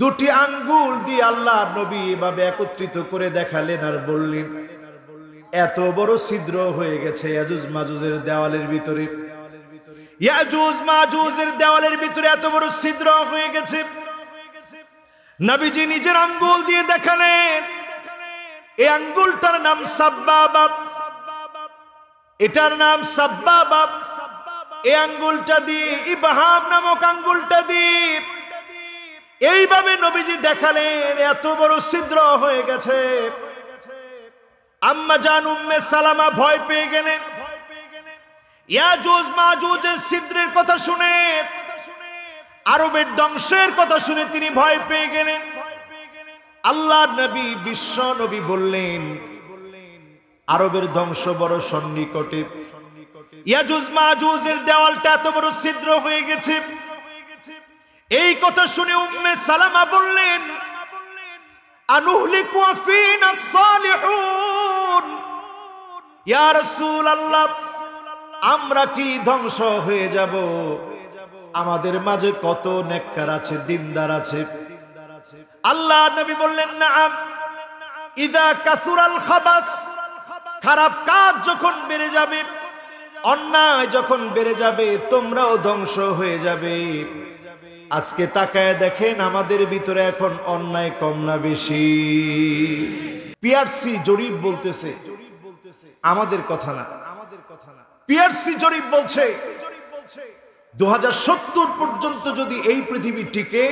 দুটি আঙ্গুল দিয়ে আল্লাহ নবী এভাবে একত্রিত করে দেখালেন আর বললেন এত বড় ছিদ্র হয়ে গেছে ইয়াজুজ মাজুজের দেওয়ালের ভিতরে ইয়াজুজ মাজুজের দেওয়ালের ভিতরে এত বড় ছিদ্র হয়ে গেছে নবীজি নিজের আঙ্গুল দিয়ে দেখালেন এই আঙ্গুলটার নাম এটার নাম এই আঙ্গুলটা দিয়ে নামক আঙ্গুলটা দিয়ে এইভাবে নবীজি দেখালেন এত বড় ছিদ্র হয়ে গেছে আম্মা জান উম্মে সালামা ভয় পেয়ে গেলেন ছিদ্রের কথা শুনে আরবের ধ্বংসের কথা শুনে তিনি ভয় পেয়ে গেলেন আল্লাহ নবী বিশ্ব নবী বললেন আরবের ধ্বংস বড় সন্নিকটে ইয়াজুজ মাজুজের দেওয়ালটা এত বড় ছিদ্র হয়ে গেছে এই কথা শুনে উম্মে সালামা বললেন আমরা কি ধ্বংস হয়ে যাব আমাদের মাঝে কত নেককার আছে দিনদার আছে আল্লাহ নবী বললেন না ইদা কাসুরাল খাবাস খারাপ কাজ যখন বেড়ে যাবে অন্যায় যখন বেড়ে যাবে তোমরাও ধ্বংস হয়ে যাবে আজকে তাকায় দেখেন আমাদের ভিতরে এখন অন্যায় কম না বেশি পিআরসি জরিপ বলতেছে আমাদের কথা না আমাদের কথা না পিআরসি জরিপ বলছে দু পর্যন্ত যদি এই পৃথিবী টিকে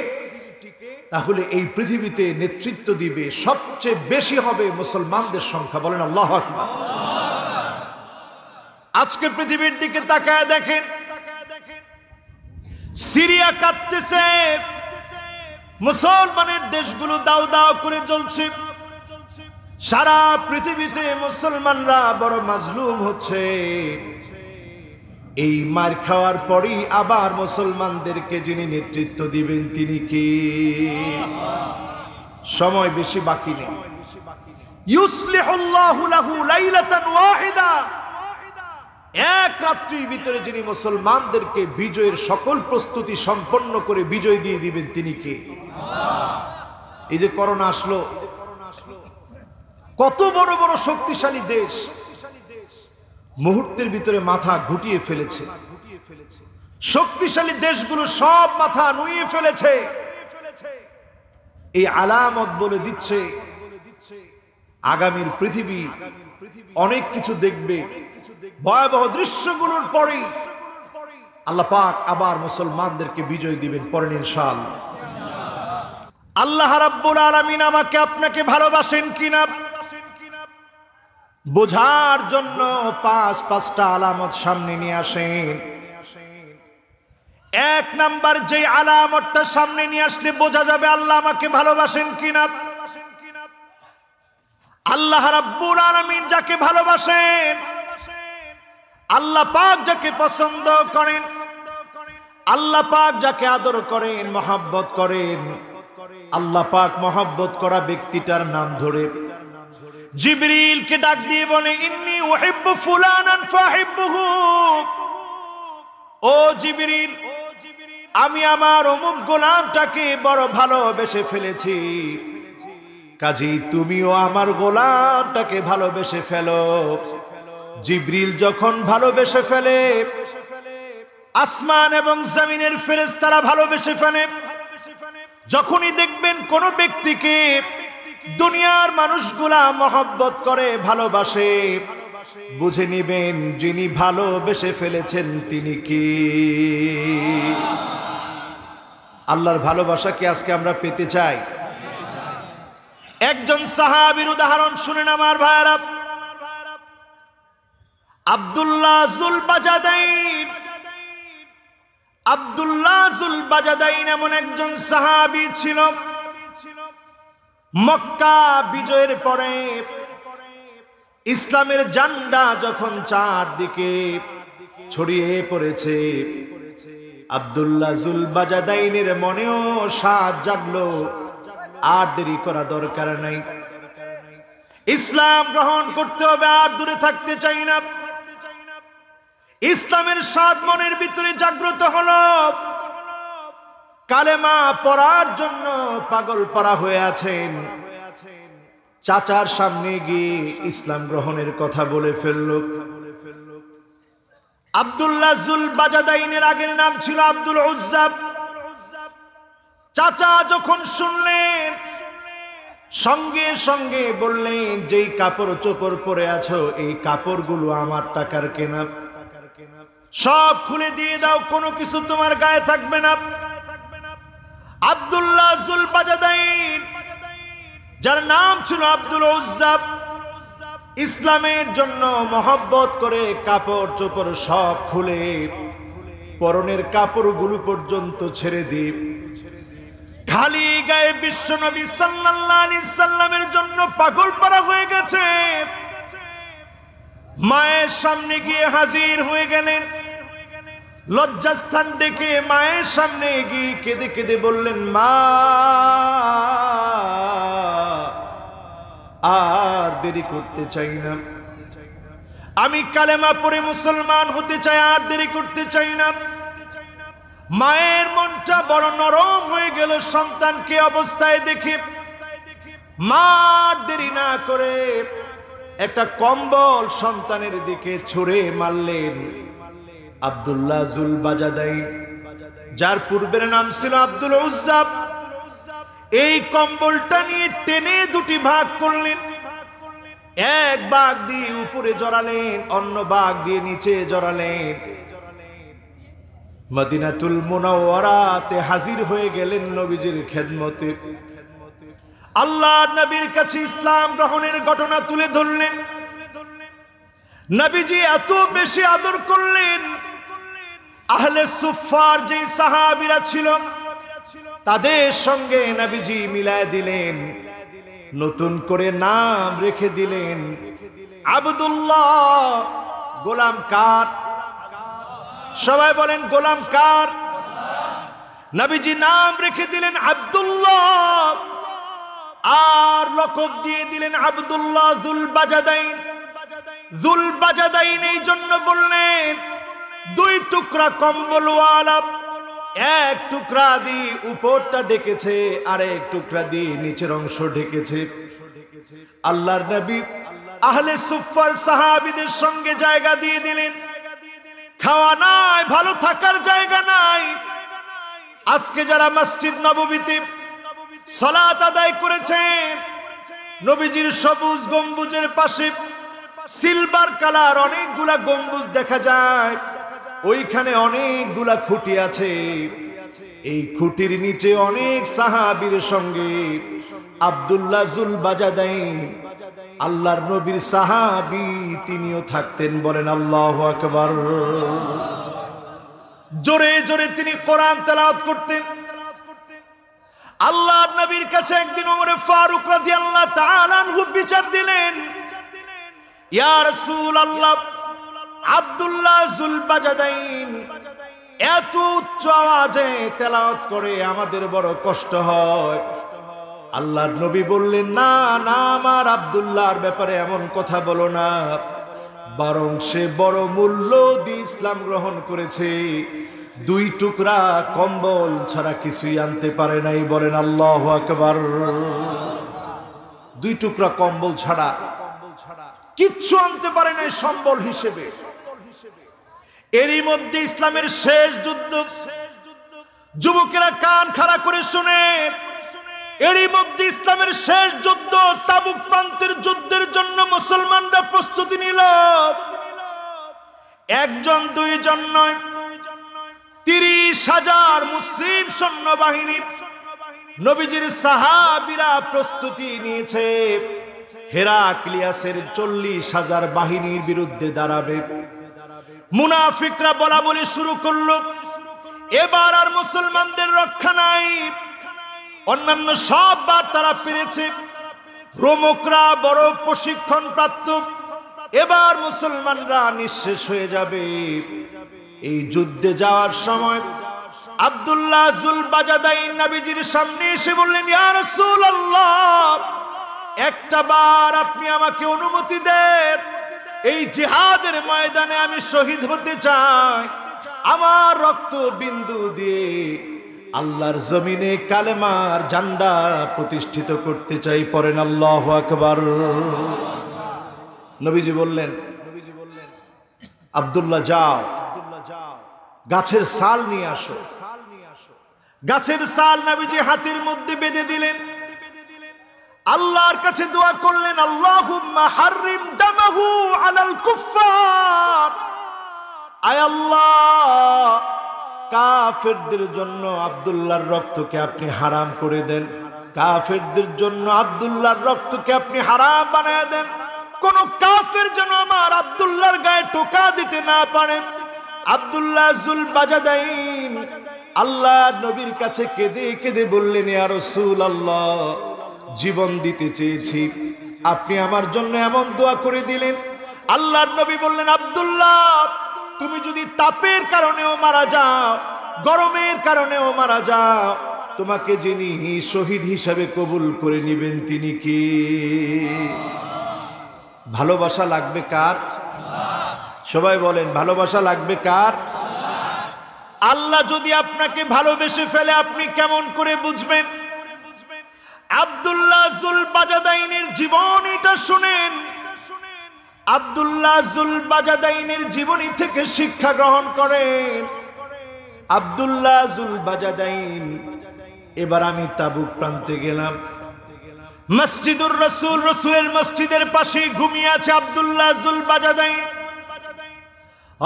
তাহলে এই পৃথিবীতে নেতৃত্ব দিবে সবচেয়ে বেশি হবে মুসলমানদের সংখ্যা বলেন আল্লাহ আজকে পৃথিবীর দিকে তাকায় দেখেন সিরিয়া কাঁদতেছে মুসলমানের দেশগুলো দাও দাও করে চলছে সারা পৃথিবীতে মুসলমানরা বড় মাজলুম হচ্ছে এই মার খাওয়ার পরই আবার মুসলমানদেরকে যিনি নেতৃত্ব দিবেন তিনি কি সময় বেশি বাকি নেই ইউসলিহুল্লাহু লাহু লাইলাতান এক রাত্রির ভিতরে যিনি মুসলমানদেরকে বিজয়ের সকল প্রস্তুতি সম্পন্ন করে বিজয় দিয়ে দিবেন তিনি কে এই যে করোনা আসলো কত বড় বড় শক্তিশালী দেশ মুহূর্তের ভিতরে মাথা ঘুটিয়ে ফেলেছে শক্তিশালী দেশগুলো সব মাথা নুয়ে ফেলেছে এই আলামত বলে দিচ্ছে আগামীর পৃথিবী অনেক কিছু দেখবে ভয়াবহ দৃশ্যগুলোর পরে আল্লাহ পাক আবার মুসলমানদেরকে বিজয় দিবেন পরে ইনশাআল্লাহ আল্লাহ রাব্বুল আলামিন আমাকে আপনাকে ভালোবাসেন কিনা বোঝার জন্য পাঁচ পাঁচটা আলামত সামনে নিয়ে আসেন এক নাম্বার যে আলামতটা সামনে নিয়ে আসলে বোঝা যাবে আল্লাহ আমাকে ভালোবাসেন কিনা আল্লাহ রাব্বুল আলামিন যাকে ভালোবাসেন আল্লাহ পাক যাকে পছন্দ করেন আল্লাহ পাক যাকে আদর করেন মহাব্বত করেন আল্লাহ পাক মহাব্বত করা ব্যক্তিটার নাম ধরে জিবরিলকে ডাক দিয়ে বলে ইন্নি ওহিব্বু ফুলানান ফাহিব্বুহু ও জিবরিল আমি আমার অমুক গোলামটাকে বড় ভালোবেসে ফেলেছি কাজী তুমিও আমার গোলামটাকে ভালোবেসে ফেলো জিব্রিল যখন ভালোবেসে ফেলে আসমান এবং জমিনের ফেরেজ তারা ভালোবেসে ফেলে যখনই দেখবেন কোন ব্যক্তিকে দুনিয়ার মানুষগুলা মহব্বত করে ভালোবাসে বুঝে নিবেন যিনি ভালোবেসে ফেলেছেন তিনি কি আল্লাহর ভালোবাসাকে আজকে আমরা পেতে চাই একজন সাহাবির উদাহরণ শুনেন আমার ভাইরা Abdullah joule বাজাদাইন Abdullah joule Bijadayn এমন একজন সাহাবি ছিল মক্কা বিজয়ের পরে ইসলামের জান্ডা যখন চারদিকে ছড়িয়ে পড়েছে আবদুল্লাহ জুল বাজাদাইনের মনেও সাজ জাগলো আর দেরি করা দরকার নাই ইসলাম গ্রহণ করতে হবে আর দূরে থাকতে চাই না ইসলামের সাত মনের ভিতরে জাগ্রত হল কালেমা পড়ার জন্য পাগল পাড়া হয়ে আছেন চাচার সামনে গিয়ে ইসলাম গ্রহণের কথা বলে ফেলল আবদুল্লাহ জুল বাজাদাইনের আগের নাম ছিল আব্দুল উজ্জাব চাচা যখন শুনলেন সঙ্গে সঙ্গে বললেন যেই কাপড় চোপড় পরে আছো এই কাপড়গুলো আমার টাকার কেনা সব খুলে দিয়ে দাও কোনো কিছু তোমার গায়ে থাকবে না আবদুল্লাহ জুলবাজাদাইন যার নাম ছিল আব্দুল উজ্জাব ইসলামের জন্য মহব্বত করে কাপড় চোপড় সব খুলে পরনের কাপড়গুলো পর্যন্ত ছেড়ে দিই খালি গায়ে বিশ্ব নবী আলিসাল্লামের জন্য পাগল পারা হয়ে গেছে মায়ের সামনে গিয়ে হাজির হয়ে গেলেন লজ্জাস্থান ডেকে মায়ের সামনে গিয়ে কেঁদে কেঁদে বললেন মা আর দেরি করতে চাই না আমি কালেমা পরে মুসলমান হতে চাই আর দেরি করতে চাই না মায়ের মনটা বড় নরম হয়ে গেল সন্তানকে অবস্থায় দেখে মা দেরি না করে একটা কম্বল সন্তানের দিকে ছুড়ে মারলেন আবদুল্লাহ জুল বাজাদাই যার পূর্বের নাম ছিল আব্দুল উজ্জাব এই কম্বলটা নিয়ে টেনে দুটি ভাগ করলেন এক বাঘ দিয়ে উপরে জড়ালেন অন্য বাঘ দিয়ে নিচে জড়ালেন মদিনাতুল মুনাওয়ারাতে হাজির হয়ে গেলেন নবীজির খেদমতে আল্লাহ নবীর কাছে ইসলাম গ্রহণের ঘটনা তুলে ধরলেন নবীজি এত বেশি আদর করলেন আহলে সুফার যে সাহাবিরা ছিল তাদের সঙ্গে নাবিজি মিলায় দিলেন নতুন করে নাম রেখে দিলেন আবদুল্লাহ গোলাম কার সবাই বলেন গোলাম কার নাবিজি নাম রেখে দিলেন আবদুল্লাহ আর লকব দিয়ে দিলেন Abdullah joule Bijadayn Dhul Bijadayn এই জন্য বললেন দুই টুকরা কম্বলওয়ালা এক টুকরা দি উপরটা ডেকেছে আর এক টুকরা দিয়ে নিচের অংশ ঢেকেছে আল্লাহর নবী আহলে সুফার সাহাবিদের সঙ্গে জায়গা দিয়ে দিলেন খাওয়া নাই ভালো থাকার জায়গা নাই আজকে যারা মসজিদ নববীতে সলাত আদায় করেছেন নবীজির সবুজ গম্বুজের পাশে সিলভার কালার অনেকগুলা গম্বুজ দেখা যায় ওইখানে অনেকগুলা খুঁটি আছে এই খুঁটির নিচে অনেক সাহাবির সঙ্গে আবদুল্লাহ জুল বাজাদাইন আল্লাহর নবীর সাহাবি তিনিও থাকতেন বলেন আল্লাহ আকবর জোরে জোরে তিনি কোরআন তেলাওয়াত করতেন আল্লাহর নবীর কাছে একদিন ওমরে ফারুক রাদিয়াল্লাহু তাআলা বিচার দিলেন ইয়া রাসূল আল্লাহ আবদুল্লাহ জুলবাজাদাইন এত উচ্চ আওয়াজে তেলাওয়াত করে আমাদের বড় কষ্ট হয় আল্লাহর নবী বললেন না না আমার আবদুল্লাহর ব্যাপারে এমন কথা বলো না বরং সে বড় মূল্য দিয়ে ইসলাম গ্রহণ করেছে দুই টুকরা কম্বল ছাড়া কিছুই আনতে পারে নাই বলেন আল্লাহ আকবার দুই টুকরা কম্বল ছাড়া কিচ্ছু আনতে পারে নাই সম্বল হিসেবে এরই মধ্যে ইসলামের শেষ যুদ্ধ যুবকেরা কান খাড়া করে শুনে এরই মধ্যে ইসলামের শেষ যুদ্ধ তাবুক প্রান্তের যুদ্ধের জন্য মুসলমানরা প্রস্তুতি নিল একজন দুইজন নয় তিরিশ হাজার মুসলিম সৈন্যবাহিনী নবীজির সাহাবিরা প্রস্তুতি নিয়েছে হেরাক্লিয়াসের চল্লিশ হাজার বাহিনীর বিরুদ্ধে দাঁড়াবে মুনাফিকরা বলা বলি শুরু করলো এবার আর মুসলমানদের রক্ষা নাই অন্যান্য সব বার তারা পেরেছে প্রমুখরা বড় প্রশিক্ষণ প্রাপ্ত এবার মুসলমানরা নিঃশেষ হয়ে যাবে এই যুদ্ধে যাওয়ার সময় আবদুল্লাহ জুল বাজাদাইন নাবিজির সামনে এসে বললেন একটা বার আপনি আমাকে অনুমতি দেন এই জেহাদের ময়দানে আমি শহীদ হতে চাই আমার রক্ত বিন্দু দিয়ে আল্লাহর জমিনে কালেমার জান্ডা প্রতিষ্ঠিত করতে চাই পরেন আল্লাহ আকবর নবীজি বললেন আবদুল্লাহ যাও গাছের সাল নিয়ে আসো গাছের সাল নবীজি হাতের মধ্যে বেঁধে দিলেন আল্লাহর কাছে দোয়া করলেন আল্লাহুম্মা আলাল আল্লাহ কাফেরদের জন্য আব্দুল্লাহর রক্তকে আপনি হারাম করে দেন কাফেরদের জন্য আব্দুল্লাহর রক্তকে আপনি হারাম বানায় দেন কোন কাফের জন্য আমার আব্দুল্লাহর গায়ে টোকা দিতে না পারেন আব্দুল্লাহ জুল বাজাদাইন আল্লাহ নবীর কাছে কেঁদে কেঁদে বললেন আর রসুল আল্লাহ জীবন দিতে চেয়েছি আপনি আমার জন্য এমন দোয়া করে দিলেন আল্লাহ নবী বললেন আবদুল্লাহ তুমি যদি তাপের কারণেও মারা যাও গরমের কারণেও মারা যাও তোমাকে যিনি শহীদ হিসাবে কবুল করে নেবেন তিনি কি ভালোবাসা লাগবে কার সবাই বলেন ভালোবাসা লাগবে কার আল্লাহ যদি আপনাকে ভালোবেসে ফেলে আপনি কেমন করে বুঝবেন আবদুল্লাহ জুল বাজাদাইনের জীবনীটা এটা শুনেন আবদুল্লাহ জুল বাজাদাইনের জীবনী থেকে শিক্ষা গ্রহণ করেন আবদুল্লাহ জুল বাজাদাইন এবার আমি তাবুক প্রান্তে গেলাম মসজিদুর রসুল রসুলের মসজিদের পাশে ঘুমিয়ে আছে আবদুল্লাহ জুল বাজাদাইন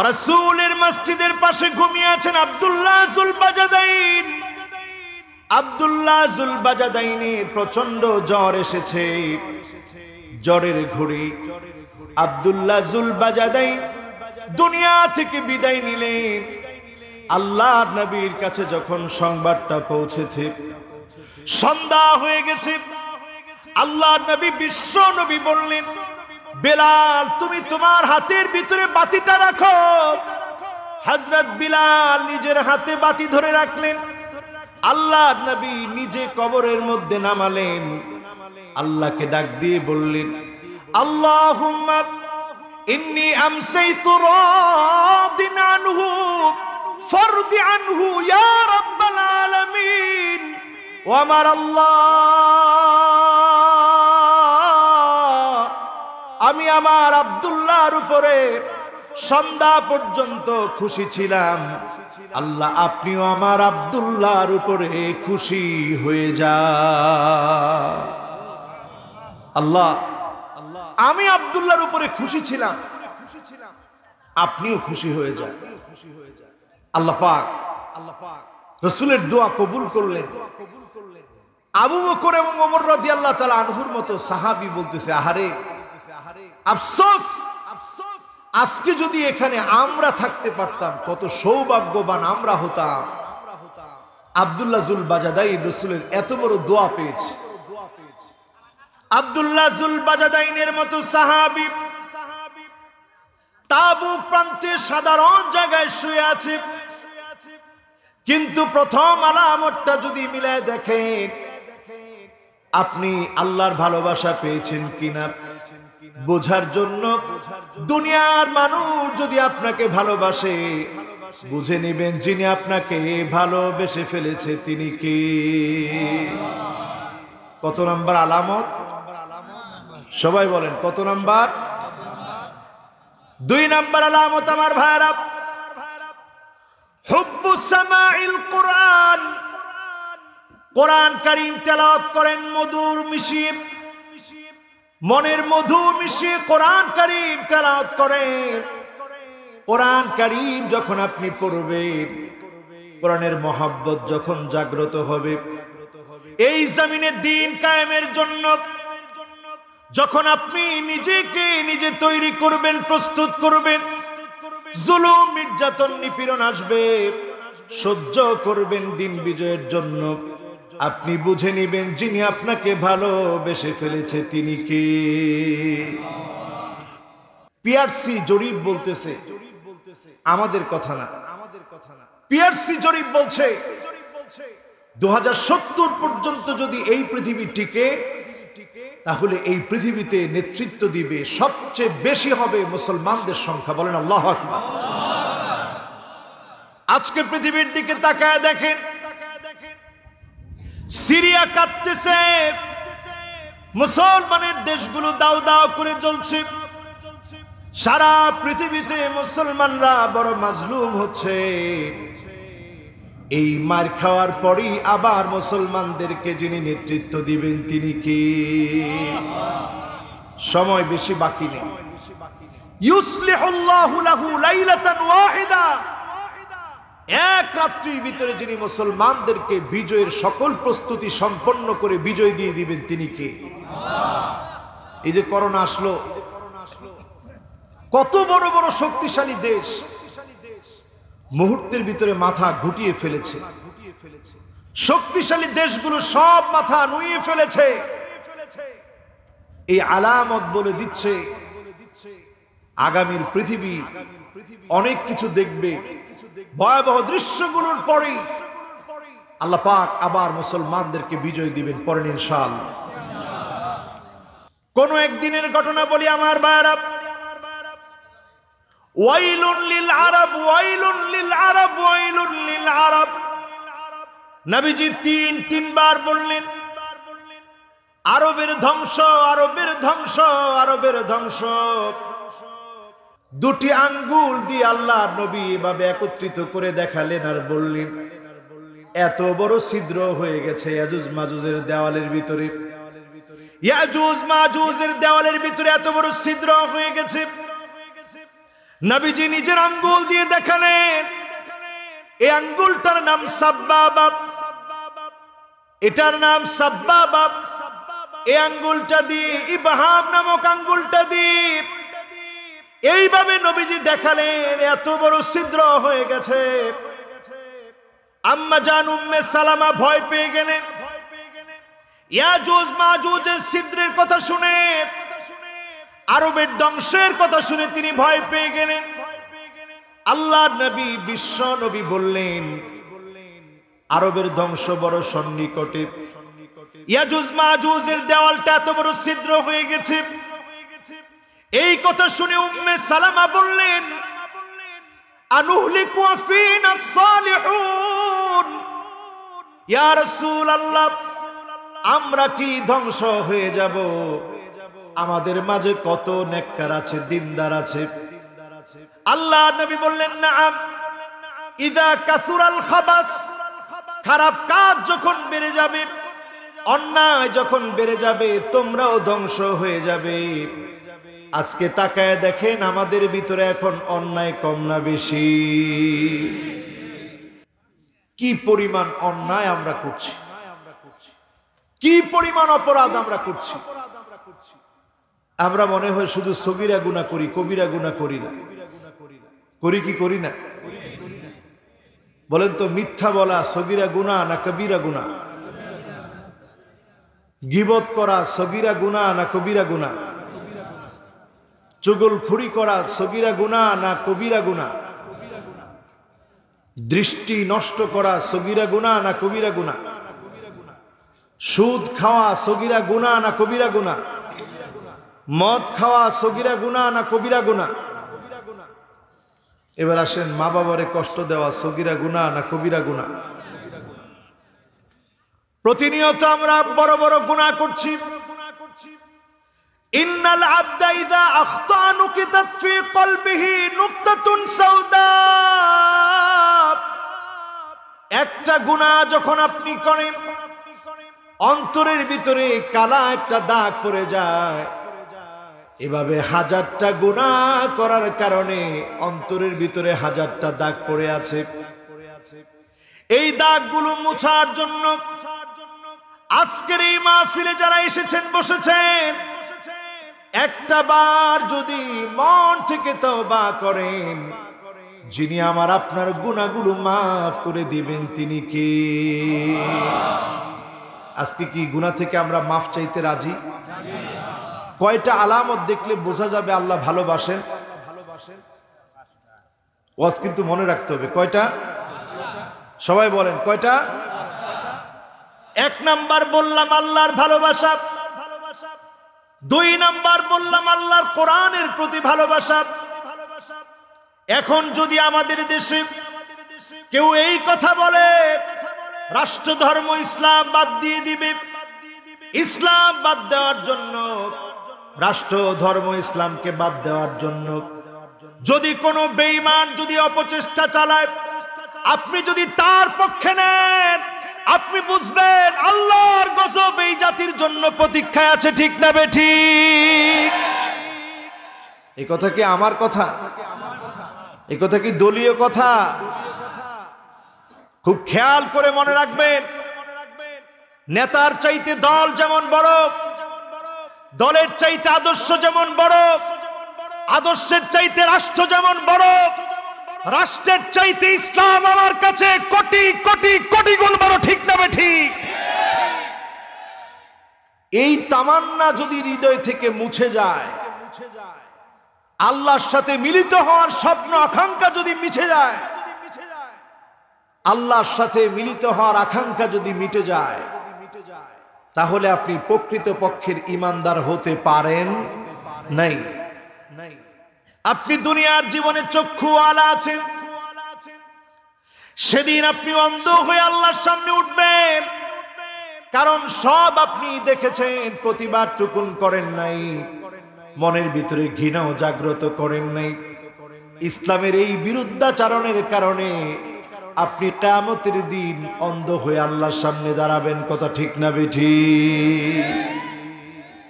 রসুলের মসজিদের পাশে ঘুমিয়ে আছেন আবদুল্লাহ জুল বাজাদাইন আবদুল্লাহ জুলবাজাদাইনে প্রচন্ড জ্বর এসেছে জ্বরের ঘুড়ি আবদুল্লাহ জুলবাজাদাইন দুনিয়া থেকে বিদায় নিলেন আল্লাহ নবীর কাছে যখন সংবাদটা পৌঁছেছে সন্ধ্যা হয়ে গেছে আল্লাহ নবী বিশ্ব নবী বললেন বেলাল তুমি তোমার হাতের ভিতরে বাতিটা রাখো হজরত বিলাল নিজের হাতে বাতি ধরে রাখলেন আল্লাহ নবী নিজে কবরের মধ্যে নামালেন আল্লাহকে ডাক দিয়ে বললেন আল্লাহ ইন্নি আমসাই রাদিন আনহু ফরদি আনহু ইয়া রাব্বাল আলামিন ও আমার আল্লাহ আমি আমার আবদুল্লাহর উপরে সন্ধ্যা পর্যন্ত খুশি ছিলাম আল্লাহ আপনিও আমার আবদুল্লাহর উপরে খুশি হয়ে যা আল্লাহ আমি আবদুল্লাহর উপরে খুশি ছিলাম আপনিও খুশি হয়ে যান আল্লাহ পাক আল্লাহ পাক রসুলের দোয়া কবুল করলেন আবু বকর এবং ওমর রাদিয়াল্লাহু তাআলা আনহুর মতো সাহাবী বলতেছে আহারে আফসোস আজকে যদি এখানে আমরা থাকতে পারতাম কত সৌভাগ্যবান আমরা হতাম আবদুল্লা জুল বাজাদাই রসুলের এত বড় দোয়া পেয়েছে আবদুল্লা জুল বাজাদাইনের মতো সাহাবি তাবুক প্রান্তে সাধারণ জায়গায় শুয়ে আছে কিন্তু প্রথম আলামতটা যদি মিলায় দেখেন আপনি আল্লাহর ভালোবাসা পেয়েছেন কিনা বোঝার জন্য দুনিয়ার মানুষ যদি আপনাকে ভালোবাসে বুঝে নেবেন যিনি আপনাকে ভালোবেসে ফেলেছে তিনি কে কত নাম্বার আলামত সবাই বলেন কত নাম্বার দুই নাম্বার আলামত আমার ভাইরা কোরআন কোরআন করিম তেলাওয়াত করেন মধুর মিশিব মনের মধু মিশিয়ে কোরআন করিম তেলাওয়াত করেন কোরআন করিম যখন আপনি পড়বেন কোরআনের মহাব্বত যখন জাগ্রত হবে এই জমিনে দিন কায়েমের জন্য যখন আপনি নিজেকে নিজে তৈরি করবেন প্রস্তুত করবেন জুলুম নির্যাতন নিপীড়ন আসবে সহ্য করবেন দিন বিজয়ের জন্য আপনি বুঝে নিবেন যিনি আপনাকে ভালোবেসে ফেলেছে তিনি কে পিয়ারসি জরিপ বলতেছে আমাদের কথা না আমাদের কথা না পিয়ারসি জরিপ বলছে দু পর্যন্ত যদি এই পৃথিবী টিকে তাহলে এই পৃথিবীতে নেতৃত্ব দিবে সবচেয়ে বেশি হবে মুসলমানদের সংখ্যা বলেন আল্লাহ আজকে পৃথিবীর দিকে তাকায় দেখেন সিরিয়া কাঁদতেছে মুসলমানের দেশগুলো দাও দাও করে চলছে সারা পৃথিবীতে মুসলমানরা বড় মাজলুম হচ্ছে এই মার খাওয়ার পরই আবার মুসলমানদেরকে যিনি নেতৃত্ব দিবেন তিনি কি সময় বেশি বাকি নেই ইউসলিহুল্লাহু লাহু লাইলাতান ওয়াহিদা এক রাত্রির ভিতরে যিনি মুসলমানদেরকে বিজয়ের সকল প্রস্তুতি সম্পন্ন করে বিজয় দিয়ে দিবেন তিনি কে এই যে করোনা আসলো কত বড় বড় শক্তিশালী দেশ মুহূর্তের ভিতরে মাথা ঘুটিয়ে ফেলেছে শক্তিশালী দেশগুলো সব মাথা নুয়ে ফেলেছে এই আলামত বলে দিচ্ছে আগামীর পৃথিবী অনেক কিছু দেখবে ভয়াবহ দৃশ্যগুলোর পরে আল্লাহ পাক আবার মুসলমানদেরকে বিজয় দিবেন পরে ইনশাআল্লাহ কোন একদিনের ঘটনা বলি আমার বায়ারাব ওয়াইলুন আরব ওয়াইলুন আরব ওয়াইলুন আরব তিন তিনবার বললেন আরবের ধ্বংস আরবের ধ্বংস আরবের ধ্বংস দুটি আঙ্গুল দিয়ে আল্লাহ নবী এভাবে একত্রিত করে দেখালেন আর বললেন এত বড় ছিদ্র হয়ে গেছে ইয়াজুজ মাজুজের দেওয়ালের ভিতরে ইয়াজুজ মাজুজের দেওয়ালের ভিতরে এত বড় ছিদ্র হয়ে গেছে নবীজি নিজের আঙ্গুল দিয়ে দেখালেন এই আঙ্গুলটার নাম এটার নাম এই আঙ্গুলটা দিয়ে ইবাহাব নামক আঙ্গুলটা দিয়ে এইভাবে নবীজি দেখালেন এত বড় ছিদ্র হয়ে গেছে আম্মা জান উম্মে সালামা ভয় পেয়ে গেলেন ছিদ্রের কথা শুনে আরবের ধ্বংসের কথা শুনে তিনি ভয় পেয়ে গেলেন আল্লাহ নবী বিশ্ব নবী বললেন আরবের ধ্বংস বড় সন্নিকটে ইয়াজুজ মাজুজের দেওয়ালটা এত বড় ছিদ্র হয়ে গেছে এই কথা শুনে উম্মে সালামা বললেন আমরা কি ধ্বংস হয়ে যাব আমাদের মাঝে কত নেককার আছে দিনদার আছে আল্লাহ নবী বললেন না ইদা কাসুরাল খাবাস খারাপ কাজ যখন বেড়ে যাবে অন্যায় যখন বেড়ে যাবে তোমরাও ধ্বংস হয়ে যাবে আজকে তাকায় দেখেন আমাদের ভিতরে এখন অন্যায় কম না বেশি কি পরিমাণ অন্যায় আমরা করছি কি পরিমাণ অপরাধ আমরা করছি আমরা মনে হয় শুধু সগিরা গুণা করি কবিরা গুণা করি না করি কি করি না বলেন তো মিথ্যা বলা সগিরা গুণা না কবিরা গুণা গিবত করা সগিরা গুণা না কবিরা গুণা খুরি করা সগিরা গুণা না কবিরা গুণা দৃষ্টি নষ্ট করা সগিরা গুণা না কবিরা গুণা সুদ খাওয়া সগিরা গুণা না কবিরা গুণা মদ খাওয়া সগিরা গুণা না কবিরা গুণা এবার আসেন মা বাবারে কষ্ট দেওয়া সগিরা গুণা না কবিরা গুণা প্রতিনিয়ত আমরা বড় বড় গুণা করছি ইন্নাল আব্দা ইদা আখতা ফি কলবিহি নুকতাতুন সাউদা একটা গুনাহ যখন আপনি করেন অন্তরের ভিতরে কালা একটা দাগ পড়ে যায় এভাবে হাজারটা গুণা করার কারণে অন্তরের ভিতরে হাজারটা দাগ পড়ে আছে এই দাগগুলো মুছার জন্য আজকের এই মাহফিলে যারা এসেছেন বসেছেন একটা বার যদি মন থেকে তওবা করেন যিনি আমার আপনার গুণাগুলো মাফ করে দিবেন তিনি কে আজকে কি গুণা থেকে আমরা মাফ চাইতে রাজি কয়টা আলামত দেখলে বোঝা যাবে আল্লাহ ভালোবাসেন ওয়াজ কিন্তু মনে রাখতে হবে কয়টা সবাই বলেন কয়টা এক নাম্বার বললাম আল্লাহর ভালোবাসা দুই নাম্বার বললাম আল্লাহর কোরআনের প্রতি ভালোবাসা এখন যদি আমাদের দেশে কেউ এই কথা বলে রাষ্ট্র ধর্ম ইসলাম বাদ দিয়ে দিবে ইসলাম বাদ দেওয়ার জন্য রাষ্ট্র ধর্ম ইসলামকে বাদ দেওয়ার জন্য যদি কোনো বেইমান যদি অপচেষ্টা চালায় আপনি যদি তার পক্ষে নেন আপনি বুঝবেন আল্লাহর গজব এই জাতির জন্য প্রতীক্ষায় আছে ঠিক না বেঠি ঠিক এই কথা কি আমার কথা এই কথা কি দলীয় কথা খুব খেয়াল করে মনে রাখবেন নেতার চাইতে দল যেমন বড় দলের চাইতে আদর্শ যেমন বড় আদর্শের চাইতে রাষ্ট্র যেমন বড় রাষ্ট্রের চাইতে ইসলাম আমার কাছে কোটি কোটি কোটি গুণ বড় ঠিক না ঠিক এই তামান্না যদি হৃদয় থেকে মুছে যায় আল্লাহর সাথে মিলিত হওয়ার স্বপ্ন আকাঙ্ক্ষা যদি মিছে যায় আল্লাহর সাথে মিলিত হওয়ার আকাঙ্ক্ষা যদি মিটে যায় তাহলে আপনি প্রকৃত পক্ষের ইমানদার হতে পারেন নাই আপনি দুনিয়ার জীবনে চক্ষু আলা আছেন সেদিন আপনি অন্ধ হয়ে আল্লাহর সামনে উঠবেন কারণ সব আপনি দেখেছেন প্রতিবার টুকুন করেন নাই মনের ভিতরে ঘৃণাও জাগ্রত করেন নাই ইসলামের এই বিরুদ্ধাচারণের কারণে আপনি কামতের দিন অন্ধ হয়ে আল্লাহর সামনে দাঁড়াবেন কথা ঠিক না বেঠি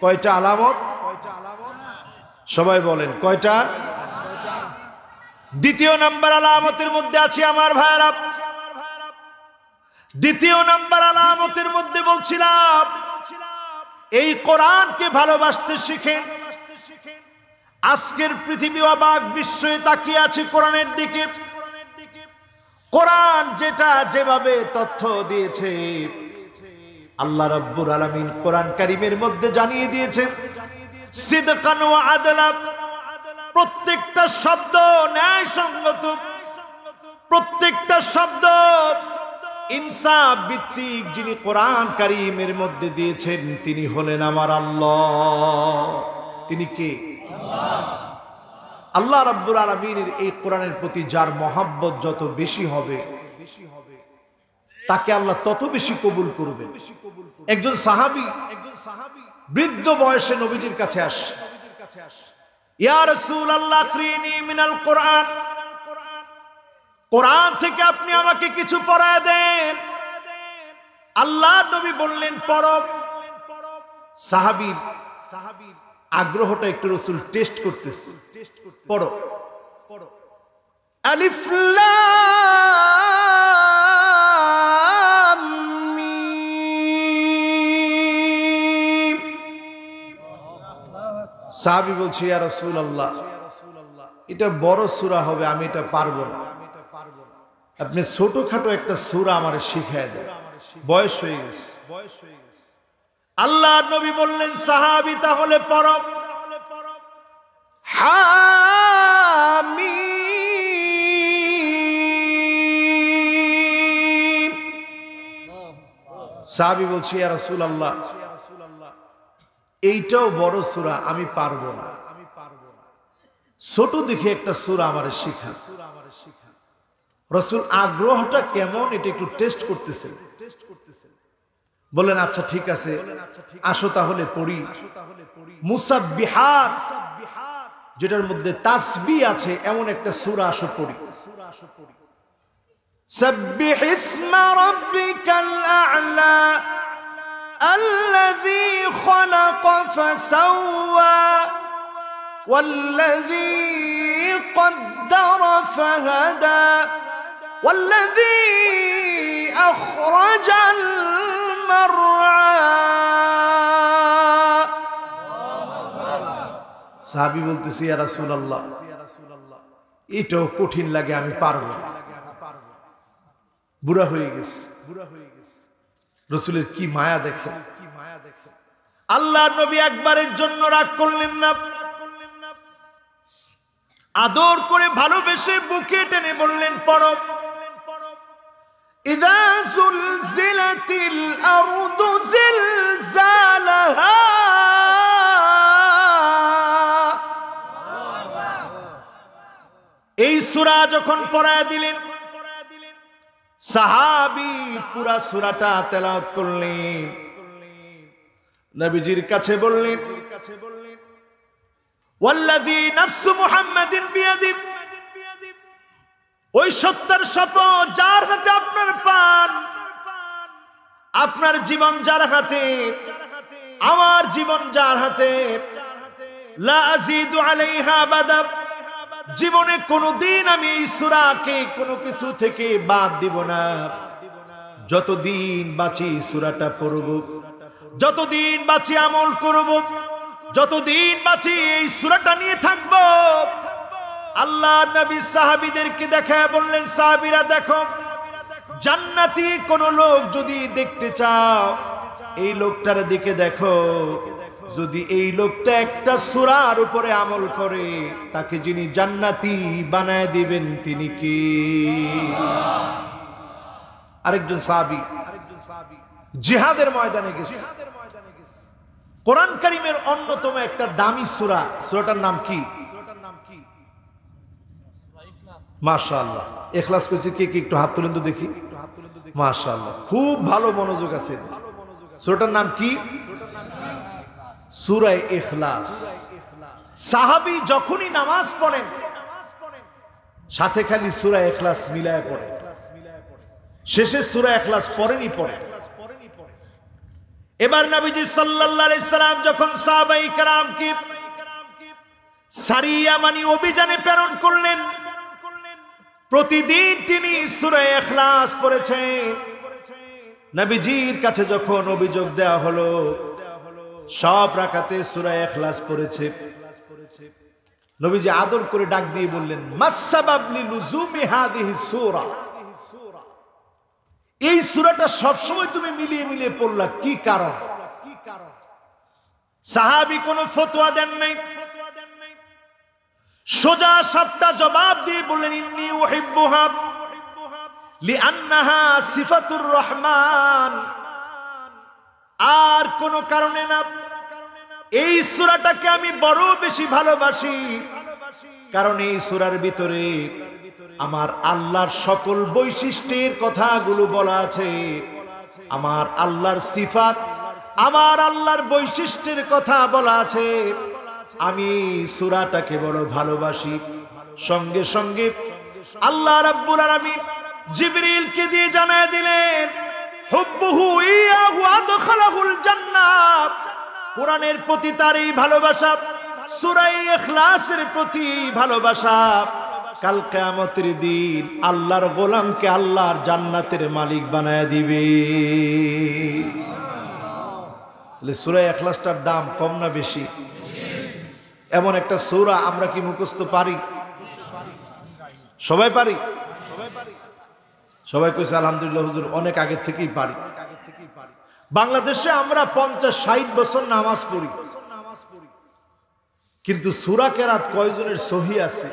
কয়টা আলামত সবাই বলেন কয়টা দ্বিতীয় নাম্বার আলামতের মধ্যে আছে আমার ভাইরা দ্বিতীয় নাম্বার আলামতের মধ্যে বলছিলাম এই কোরআনকে ভালোবাসতে শিখেন আজকের পৃথিবী অবাক বিশ্বই তাকিয়ে আছে কোরআনের দিকে কোরআন যেটা যেভাবে তথ্য দিয়েছে আল্লাহ রব্বুর আলমিন কোরআন কারিমের মধ্যে জানিয়ে দিয়েছেন সিদকান ও আদালাত প্রত্যেকটা শব্দ ন্যায় সঙ্গত প্রত্যেকটা শব্দ ইনসাফ ভিত্তিক যিনি কোরআন কারিমের মধ্যে দিয়েছেন তিনি হলেন আমার আল্লাহ তিনি কে আল্লাহ রাব্বুল আলমিনের এই কোরআনের প্রতি যার মহাব্বত যত বেশি হবে তাকে আল্লাহ তত বেশি কবুল করবেন একজন সাহাবি একজন সাহাবি বৃদ্ধ বয়সে নবীজির কাছে আসে কোরআন থেকে আপনি আমাকে কিছু পড়ায় দেন আল্লাহ নবী বললেন পরব সাহাবির সাহাবির আগ্রহটা একটু রসুল টেস্ট করতে টেস্ট করতে পড় পড়ো আলিফুল্লাহ সাহাবি বলছে ইয়া রসুল আল্লাহ এটা বড় সুরা হবে আমি এটা পারবো না আপনি ছোটখাটো একটা সুরা আমার শিখাই দেন বয়স হয়ে গেছে বয়স হয়ে গেছে আল্লাহ নবী বললেন সাহাবি তাহলে পরব হামি সাহাবি বলছি ইয়া রসুল আল্লাহ এইটাও বড় সুরা আমি পারব না আমি পারব না ছোট দেখে একটা সুরা আমার শিখা সুরা আমার শিখা রসুল আগ্রহটা কেমন এটা একটু টেস্ট করতেছেন টেস্ট করতেছেন বলেন আচ্ছা ঠিক আছে আসো তাহলে পড়ি বিহার যেটার মধ্যে তাসবি আছে এমন একটা সুরা আসো পড়ি সুরা আসো পড়ি سبح اسم ربك الذي خلق فسوى والذي قدر فهدى والذي أخرج المرعى সাহাবি বলতেছি ইয়া রাসূলুল্লাহ এটাও কঠিন লাগে আমি পারবো বুড়া হয়ে গেছে বুড়া রসুলের কি মায়া দেখে আল্লাহ নবী একবারের জন্য রাগ করলেন না আদর করে ভালোবেসে বুকে টেনে বললেন পরব এই সুরা যখন পড়ায় দিলেন সাহাবি পুরা সুরাটা তেলাওয়াত করলেন নবীজির কাছে বললেন কাছে বললেন ওয়াল্লাযী নাফসু মুহাম্মাদিন বিয়াদি ওই সত্তর শপথ যার হাতে আপনার পান আপনার জীবন যার হাতে আমার জীবন যার হাতে লা আজিদু আলাইহা বাদাব জীবনে কোনদিন আমি এই সুরাকে কোনো কিছু থেকে বাদ দিব না যতদিন বাঁচি সুরাটা পড়ব যতদিন বাঁচি আমল করব যতদিন বাঁচি এই সুরাটা নিয়ে থাকব আল্লাহ নবী সাহাবিদেরকে দেখা বললেন সাহাবিরা দেখো জান্নাতি কোন লোক যদি দেখতে চাও এই লোকটার দিকে দেখো যদি এই লোকটা একটা সুরার উপরে আমল করে তাকে যিনি জান্নাতি বানায় দিবেন তিনি কি আরেকজন সাবি জিহাদের ময়দানে গেছে কোরআন করিমের অন্যতম একটা দামি সুরা সুরাটার নাম কি মাশাল্লাহ এখলাস করছে কে কি একটু হাত তুলেন তো দেখি মাশাল্লাহ খুব ভালো মনোযোগ আছে সুরাটার নাম কি সুরায় এখলাস সাহাবি যখনই নামাজ পড়েন সাথে খালি সুরা এখলাস মিলায় পড়ে শেষে সুরা এখলাস পরেনি পড়ে এবার নবীজি সাল্লাম যখন সাহাবাই কারামকে সারিয়া মানি অভিযানে প্রেরণ করলেন প্রতিদিন তিনি সুরে এখলাস পড়েছেন নবীজির কাছে যখন অভিযোগ দেওয়া হলো সব রাখাতে সুরা এখলাস পড়েছে নবীজি আদর করে ডাক দিয়ে বললেন এই সুরাটা সবসময় তুমি মিলিয়ে মিলিয়ে পড়লা কি কারণ কি কারণ সাহাবি কোনো ফতোয়া দেন নাই সোজা সাপটা জবাব দিয়ে বললেন ইন্নি ওহিব্বুহাব লিআন্নাহা সিফাতুর রহমান আর কোনো কারণে না এই সুরাটাকে আমি বড় বেশি ভালোবাসি কারণ এই সুরার ভিতরে আমার আল্লাহর সকল বৈশিষ্ট্যের কথাগুলো বলা আছে আমার আল্লাহর সিফাত আমার আল্লাহর বৈশিষ্ট্যের কথা বলা আছে আমি সুরাটাকে বড় ভালোবাসি সঙ্গে সঙ্গে আল্লাহ রাব্বুল আলামিন জিবরিলকে দিয়ে জানায় দিলেন হুব্বুহু ইয়াহু আদখালাহুল জান্নাত কোরআনের প্রতি তার এই ভালোবাসা সুরাই এখলাসের প্রতি ভালোবাসা কাল কেয়ামতের দিন আল্লাহর গোলামকে আল্লাহর জান্নাতের মালিক বানায় দিবে তাহলে সুরাই এখলাসটার দাম কম না বেশি এমন একটা সুরা আমরা কি মুখস্থ পারি সবাই পারি সবাই পারি সবাই কইছে আলহামদুলিল্লাহ হুজুর অনেক আগের থেকেই পারি আগের থেকেই পারি বাংলাদেশে আমরা পঞ্চাশ ষাট বছর নামাজ পড়ি কিন্তু সুরা কেরাত কয়জনের সহি আছে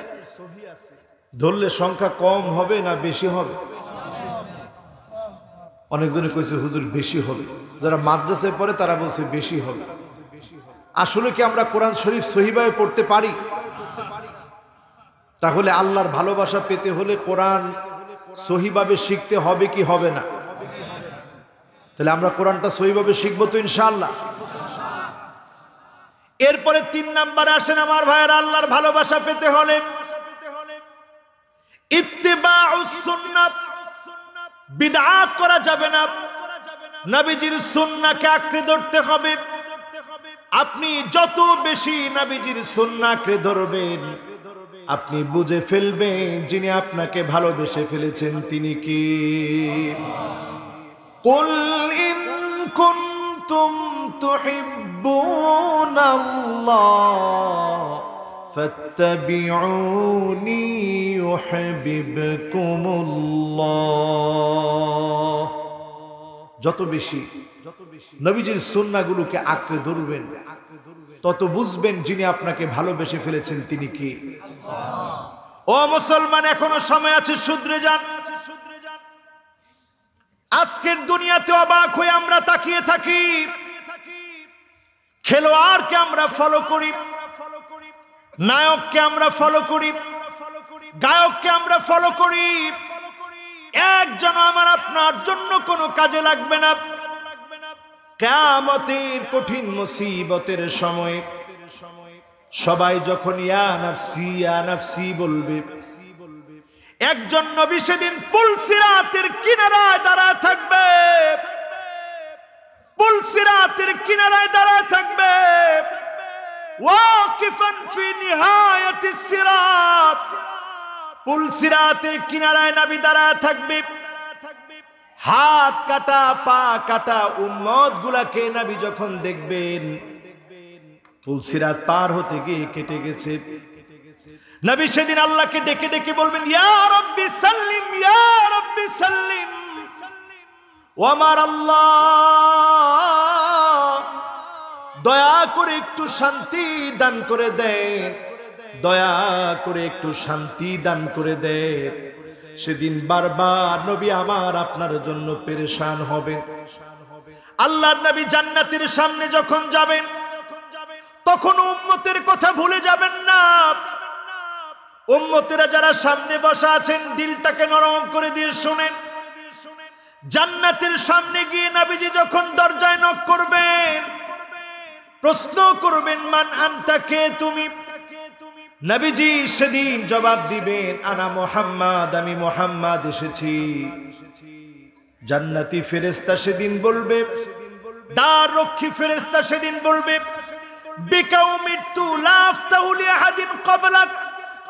ধরলে সংখ্যা কম হবে না বেশি হবে অনেকজনে কইছে হুজুর বেশি হবে যারা মাদ্রাসায় পড়ে তারা বলছে বেশি হবে আসলে কি আমরা কোরআন শরীফ সহিভাবে পড়তে পারি তাহলে আল্লাহর ভালোবাসা পেতে হলে কোরআন সহিভাবে শিখতে হবে কি হবে না তাহলে আমরা কোরআনটা সহিভাবে শিখবো তো ইনশাল্লাহ এরপরে তিন নাম্বার আসেন আমার ভাইয়ের আল্লাহর ভালোবাসা পেতে হলে করা যাবে না নাবিজির আঁকড়ে ধরতে হবে আপনি যত বেশি নাবিজির সুন্নাকে ধরবেন আপনি বুঝে ফেলবেন যিনি আপনাকে ভালোবেসে ফেলেছেন তিনি কি قل إن كنتم تحبون الله فاتبعوني يحببكم الله যত বেশি নবীজির সুন্নাগুলোকে আঁকড়ে ধরবেন তত বুঝবেন যিনি আপনাকে ভালোবেসে ফেলেছেন তিনি কি ও মুসলমান এখনো সময় আছে শুধরে যান আজকের দুনিয়াতে অবাক হয়ে আমরা তাকিয়ে থাকি খেলোয়াড়কে আমরা ফলো করি নায়ককে আমরা ফলো করি গায়ককে আমরা ফলো করি একজন আমার আপনার জন্য কোনো কাজে লাগবে না কেমতের কঠিন মুসিবতের সময় সবাই যখন ইয়া নাফসি ইয়া নাফসি বলবে একজন নবী সেদিন পুলসিরাতের কিনারায় দাঁড়ায় থাকবে পুলসিরাতের কিনারায় দাঁড়ায় থাকবে ওয়াকিফান ফি নিহায়াতিস সিরাত পুলসিরাতের কিনারায় নবী দাঁড়ায় থাকবে হাত কাটা পা কাটা উম্মত গুলাকে নাবি যখন দেখবেন ফুলসিরাত পার হতে গিয়ে কেটে গেছে নবী সেদিন আল্লাহকে ডেকে ডেকে বলবেন ও আমার আল্লাহ দয়া করে একটু শান্তি দান করে দেন দয়া করে একটু শান্তি দান করে দেন সেদিন বারবার নবী আমার আপনার জন্য পেরেশান হবেন আল্লাহর নবী জান্নাতের সামনে যখন যাবেন তখন উম্মতের কথা ভুলে যাবেন না উম্মতেরা যারা সামনে বসা আছেন দিলটাকে নরম করে দিয়ে শুনেন জান্নাতের সামনে গিয়ে নাবিজি যখন দরজায় নক করবেন প্রশ্ন করবেন মান আনতা কে তুমি নাবিজি সেদিন জবাব দিবেন আনা মোহাম্মদ আমি মোহাম্মদ এসেছি জান্নাতি ফেরেস্তা সেদিন বলবে দার রক্ষী ফেরেস্তা সেদিন বলবে বিকাউ মৃত্যু লাফ হাদিন কবলাক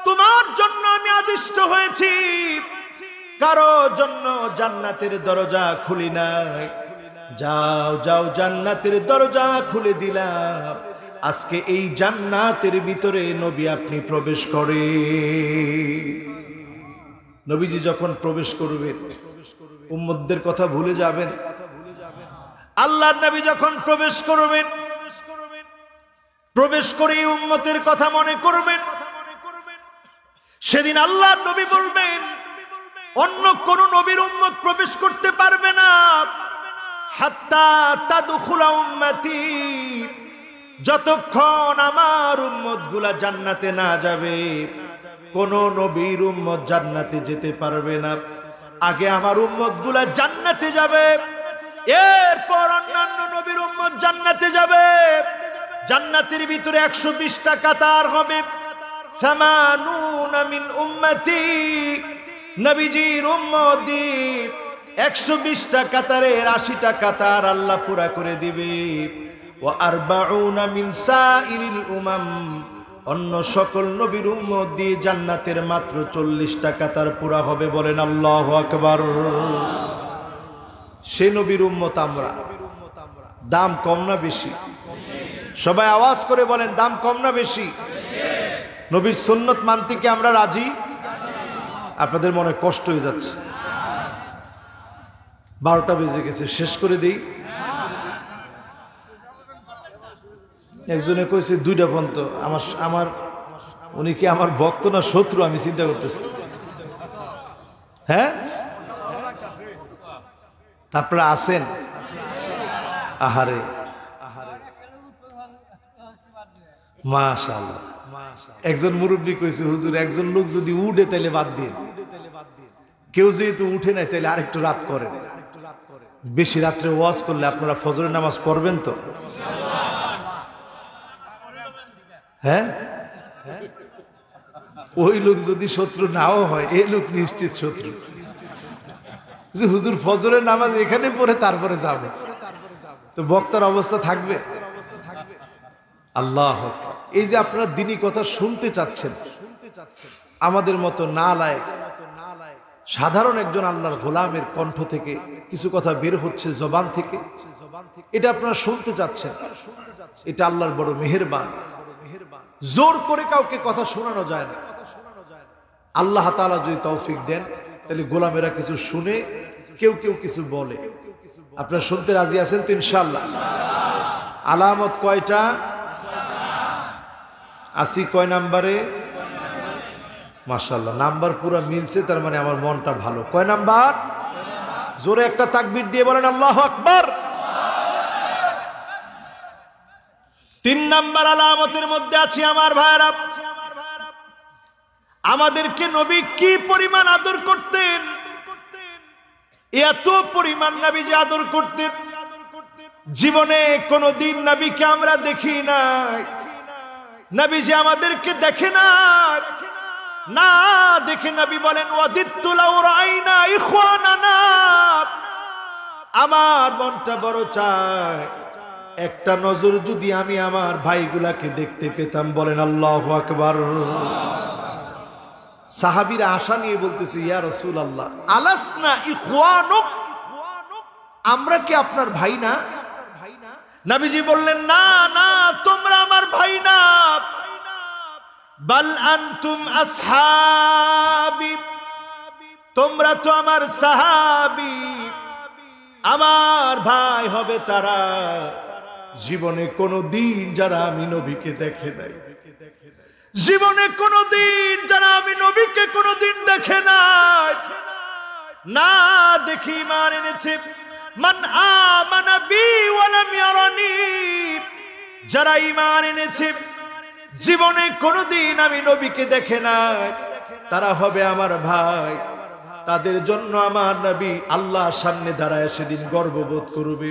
তোমার জন্য আমি আদিষ্ট হয়েছি কারো জন্য জান্নাতের দরজা খুলি না যাও যাও জান্নাতের দরজা খুলে দিলাম আজকে এই জান্নাতের ভিতরে নবী আপনি প্রবেশ করে নবীজি যখন প্রবেশ করবেন উম্মদদের কথা ভুলে যাবেন আল্লাহ নবী যখন প্রবেশ করবেন প্রবেশ করে উম্মতের কথা মনে করবেন কথা সেদিন আল্লাহ নবী বলবেন অন্য কোন নবীর উন্মত প্রবেশ করতে পারবে না যতক্ষণ আমার উম্মত গুলা জান্নাতে না যাবে কোন নবীর উম্মত জান্নাতে যেতে পারবে না আগে আমার উম্মত গুলা জান্নাতে যাবে এরপর অন্যান্য নবীর উম্মত জান্নাতে যাবে জান্নাতের ভিতরে একশো বিশটা কাতার হবে মিন উম্মতি নবীজির উম্মতি একশো বিশটা কাতারের আশিটা কাতার আল্লাহ পুরা করে দিবে ও আরবাউনা মিন সাইরিল উমাম অন্য সকল নবীর উম্মত দিয়ে জান্নাতের মাত্র চল্লিশটা কাতার পুরা হবে বলেন আল্লাহ আকবার সে নবীর উম্মত আমরা দাম কম না বেশি সবাই আওয়াজ করে বলেন দাম কম না বেশি নবীর সুন্নত মানতে কি আমরা রাজি আপনাদের মনে কষ্ট হয়ে যাচ্ছে বারোটা বেজে গেছে শেষ করে দিই একজনে কইছে দুইটা পর্যন্ত আমার আমার উনি কি আমার ভক্ত না শত্রু আমি চিন্তা করতেছি হ্যাঁ তারপরে আসেন আহারে আহারে মাশাল্লাহ একজন মুরব্বী কইছে হুজুর একজন লোক যদি উঠে তাহলে বাদ দিন কেউ যেহেতু উঠে নাই তাহলে আরেকটু রাত করেন বেশি রাত্রে ওয়াজ করলে আপনারা ফজরের নামাজ পড়বেন তো হ্যাঁ ওই লোক যদি শত্রু নাও হয় এ লোক নিশ্চিত শত্রু যে হুজুর ফজরের নামাজ এখানে পড়ে তারপরে যাবে তো বক্তার অবস্থা থাকবে আল্লাহ এই যে আপনারা দিনই কথা শুনতে চাচ্ছেন আমাদের মতো না লায় সাধারণ একজন আল্লাহর গোলামের কণ্ঠ থেকে কিছু কথা বের হচ্ছে জবান থেকে এটা আপনারা শুনতে চাচ্ছেন এটা আল্লাহর বড় মেহেরবান জোর করে কাউকে কথা শোনানো যায় না আল্লাহ তালা যদি তৌফিক দেন তাহলে গোলামেরা কিছু শুনে কেউ কেউ কিছু বলে আপনার শুনতে রাজি আছেন তো ইনশাল্লাহ আলামত কয়টা আসি কয় নাম্বারে মাশাল্লাহ নাম্বার পুরা মিলছে তার মানে আমার মনটা ভালো কয় নাম্বার জোরে একটা তাকবির দিয়ে বলেন আল্লাহ আকবর তিন নাম্বার আলামতের মধ্যে আছি আমার ভাইরা আমাদেরকে নবী কি পরিমাণ আদর করতেন এত পরিমাণ নাবি যে আদর করতেন জীবনে কোনো দিন নাবিকে আমরা দেখি নাই নবীজি আমাদেরকে দেখে না না দেখে নবী বলেন আমার মনটা বড় চায় একটা নজর যদি আমি আমার ভাইগুলাকে দেখতে পেতাম বলেন আল্লাহ আকবর সাহাবির আশা নিয়ে বলতেছে ইয়া রসুল আল্লাহ আলাসনা ইখওয়ানুক আমরা কি আপনার ভাই না নাবিজি বললেন না না তোমরা আমার ভাই না বাল আনতুম আসহাবি তোমরা তো আমার সাহাবি আমার ভাই হবে তারা জীবনে কোনো দিন যারা আমি নবীকে দেখে নাই জীবনে কোনো দিন যারা আমি নবীকে কোনো দিন দেখে নাই না দেখি মার এনেছে মান আমানা বি ওয়ালাম ইয়ারানি যারা ঈমান এনেছে জীবনে কোনোদিন আমি নবীকে দেখে নাই তারা হবে আমার ভাই তাদের জন্য আমার নবী আল্লাহ সামনে দাঁড়ায় সেদিন গর্ববোধ করবে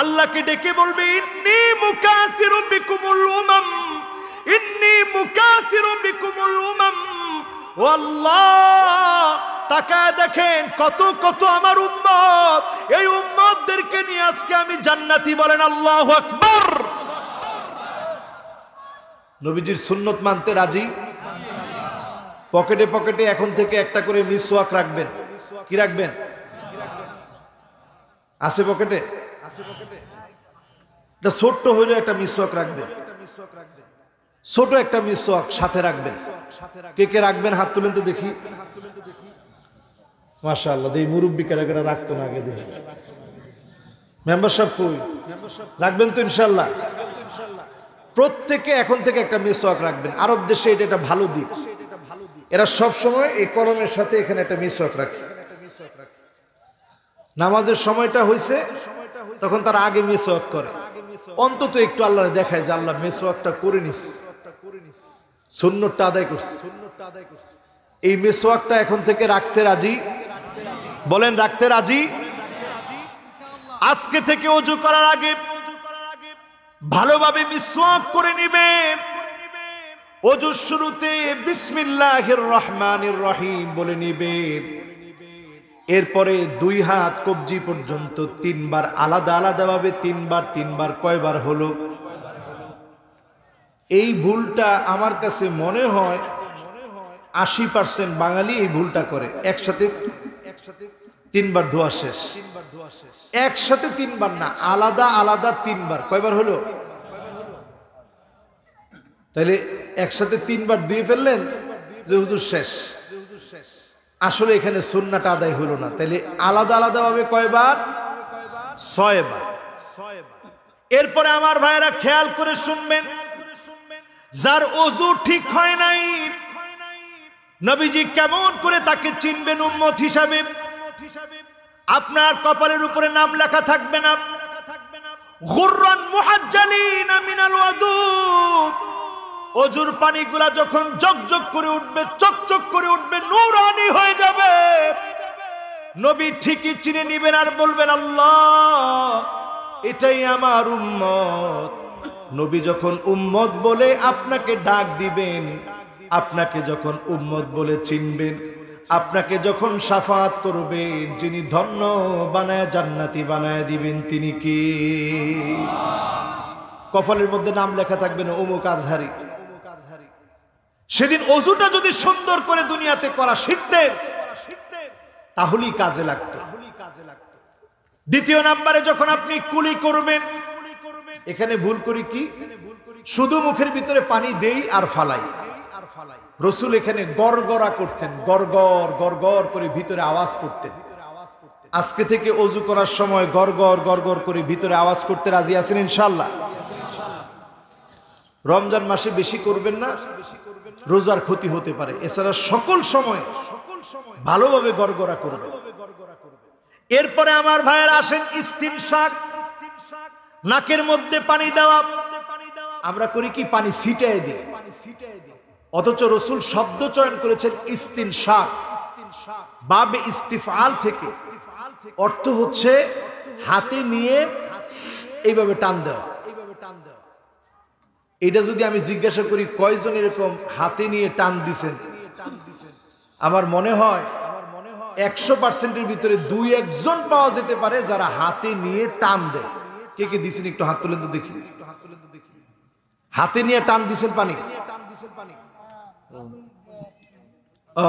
আল্লাহকে ডেকে বলবে ইন্নি মুকাসিরু বিকুমুল উমাম ইন্নি মুকাসিরু বিকুমুল উমাম ও দেখেন কত কত আমার উম্মত এই উম্মতদেরকে নিয়ে আজকে আমি জান্নাতি বলেন আল্লাহ আকবর নবীজির সুন্নত মানতে রাজি পকেটে পকেটে এখন থেকে একটা করে মিসওয়াক রাখবেন কি রাখবেন আছে পকেটে আছে পকেটে এটা ছোট্ট হইলে একটা মিসওয়াক রাখবেন একটা মিসওয়াক রাখবেন ছোট একটা মিসওয়াক সাথে রাখবেন কে কে রাখবেন হাত তুলেন তো দেখি মাশাআল্লাহ আল্লাহ এই মুরব্বী কেরা রাখতো না আগে দেখি মেম্বারশিপ কই রাখবেন তো ইনশাল্লাহ প্রত্যেকে এখন থেকে একটা মিসওয়াক রাখবেন আরব দেশে এটা একটা ভালো দিক এরা সব সময় এই কলমের সাথে এখানে একটা মিসওয়াক রাখে নামাজের সময়টা হয়েছে তখন তারা আগে মিসওয়াক করে অন্তত একটু আল্লাহ দেখায় যে আল্লাহ মিসওয়াকটা করে নিস সুন্নতটা আদায় করছে এই মেসওয়াকটা এখন থেকে রাখতে রাজি বলেন রাখতে রাজি আজকে থেকে অজু করার আগে ভালোভাবে মিসওয়াক করে নিবে অজু শুরুতে বিসমিল্লাহির রহমানির রহিম বলে নিবে এরপরে দুই হাত কবজি পর্যন্ত তিনবার আলাদা আলাদাভাবে তিনবার তিনবার কয়বার হলো এই ভুলটা আমার কাছে মনে হয় আশি পার্সেন্ট বাঙালি এই ভুলটা করে একসাথে তিনবার ধোয়া শেষ একসাথে তিনবার না আলাদা আলাদা তিনবার কয়বার হলো তাহলে একসাথে তিনবার দিয়ে ফেললেন যে হুজুর শেষ আসলে এখানে সুন্নাটা আদায় হলো না তাহলে আলাদা আলাদা ভাবে কয়বার ছয়বার এরপরে আমার ভাইয়েরা খেয়াল করে শুনবেন যার অজু ঠিক হয় নাই নবীজি কেমন করে তাকে চিনবেন উম্মত হিসাবে আপনার কপালের উপরে নাম লেখা থাকবে না অজুর পানিগুলা যখন জকজক করে উঠবে চকচক করে উঠবে নৌরানি হয়ে যাবে নবী ঠিকই চিনে নিবেন আর বলবেন আল্লাহ এটাই আমার উম্মত নবী যখন উম্মত বলে আপনাকে ডাক দিবেন আপনাকে যখন উম্মত বলে চিনবেন আপনাকে যখন সাফাত করবেন যিনি ধন্য বানায় জান্নাতি বানায় দিবেন তিনি কি কফলের মধ্যে নাম লেখা থাকবে না অমুক আজহারি সেদিন অজুটা যদি সুন্দর করে দুনিয়াতে করা শিখতেন তাহলেই কাজে লাগতো দ্বিতীয় নাম্বারে যখন আপনি কুলি করবেন এখানে ভুল করি কি শুধু মুখের ভিতরে পানি দেই আর ফালাই রসুল এখানে গড়গড়া করতেন গড়গড় গড়গড় করে ভিতরে আওয়াজ করতেন আজকে থেকে অজু করার সময় গড়গড় গড়গড় করে ভিতরে আওয়াজ করতে রাজি আছেন ইনশাল্লাহ রমজান মাসে বেশি করবেন না রোজার ক্ষতি হতে পারে এছাড়া সকল সময় ভালোভাবে গড়গড়া করবেন এরপরে আমার ভাইয়ের আসেন ইস্তিন শাক নাকের মধ্যে পানি দেওয়া আমরা করি কি পানি ছিটাই দিই অথচ রসুল শব্দ চয়ন করেছেন ইস্তিন শাক বাবে ইস্তিফাল থেকে অর্থ হচ্ছে হাতে নিয়ে এইভাবে টান দেওয়া এটা যদি আমি জিজ্ঞাসা করি কয়জন এরকম হাতে নিয়ে টান দিছেন আমার মনে হয় একশো পার্সেন্টের ভিতরে দুই একজন পাওয়া যেতে পারে যারা হাতে নিয়ে টান দেয় কে কে দিছেন একটু হাত তুলেন তো দেখি হাতে নিয়ে টান দিছেন পানি ও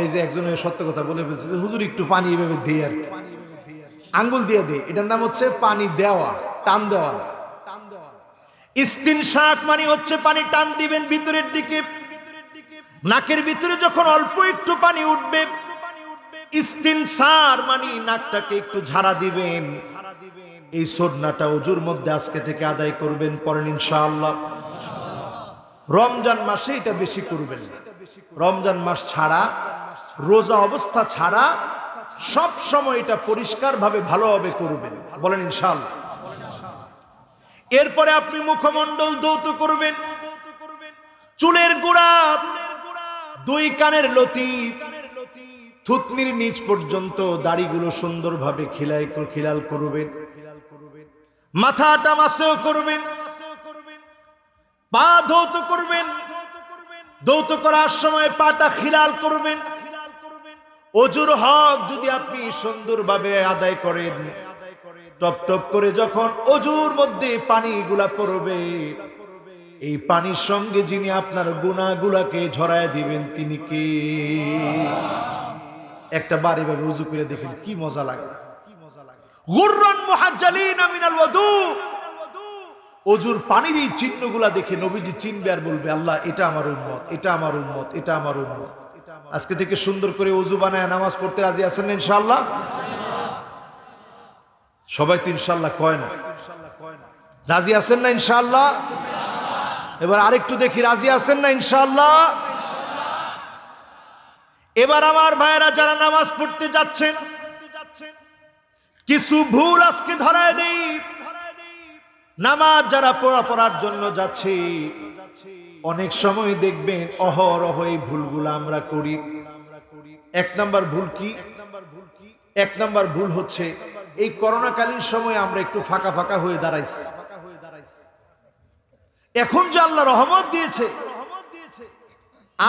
এই যে একজনের সত্য কথা বলে ফেলছে হুজুর একটু পানি এভাবে দিয়ে আর আঙ্গুল দিয়ে দে এটার নাম হচ্ছে পানি দেওয়া টান দেওয়া না ইস্তিন শাক মানে হচ্ছে পানি টান দিবেন ভিতরের দিকে নাকের ভিতরে যখন অল্প একটু পানি উঠবে ইস্তিন সার মানে নাকটাকে একটু ঝাড়া দিবেন এই সন্নাটা অজুর মধ্যে আজকে থেকে আদায় করবেন পরেন ইনশাআল্লাহ রমজান মাসে এটা বেশি করবেন রমজান মাস ছাড়া রোজা অবস্থা ছাড়া সব সময় এটা পরিষ্কারভাবে ভালোভাবে করবেন বলেন ইনশাআল্লাহ এরপরে আপনি মুখমণ্ডল দৌত করবেন চুলের গোড়া দুই কানের লতি থুতনির নিচ পর্যন্ত দাড়িগুলো সুন্দরভাবে খিলাই খিলাল করবেন মাথাটা মাসেও করবেন পা ধৌত করবেন দৌত করার সময় পাটা খিলাল করবেন অজুর হক যদি আপনি সুন্দরভাবে আদায় করেন টপ টপ করে যখন অজুর মধ্যে পানিগুলা পড়বে এই পানির সঙ্গে যিনি আপনার গুণাগুলাকে ঝরায় দিবেন তিনি কে একটা বাড়ি বাড়ি উজু করে দেখেন কি মজা লাগে অজুর পানির এই চিহ্নগুলা দেখে নবীজি চিনবে আর বলবে আল্লাহ এটা আমার উন্মত এটা আমার উন্মত এটা আমার উন্মত আজকে থেকে সুন্দর করে অজু বানায় নামাজ পড়তে রাজি আছেন ইনশাল্লাহ সবাই তো ইনশাল্লাহ কয় না রাজি আছেন না ইনশাল্লাহ এবার আরেকটু দেখি রাজি আছেন না ইনশাল্লাহ এবার আমার ভাইয়েরা যারা নামাজ পড়তে যাচ্ছেন কিছু ভুল আজকে ধরায় দেই নামাজ যারা পড়া পড়ার জন্য যাচ্ছে অনেক সময় দেখবেন অহরহ এই ভুলগুলো আমরা করি এক নাম্বার ভুল কি এক নাম্বার ভুল হচ্ছে এই করোনাকালীন সময় আমরা একটু ফাঁকা ফাঁকা হয়ে দাঁড়াইছি এখন যে আল্লাহ রহমত দিয়েছে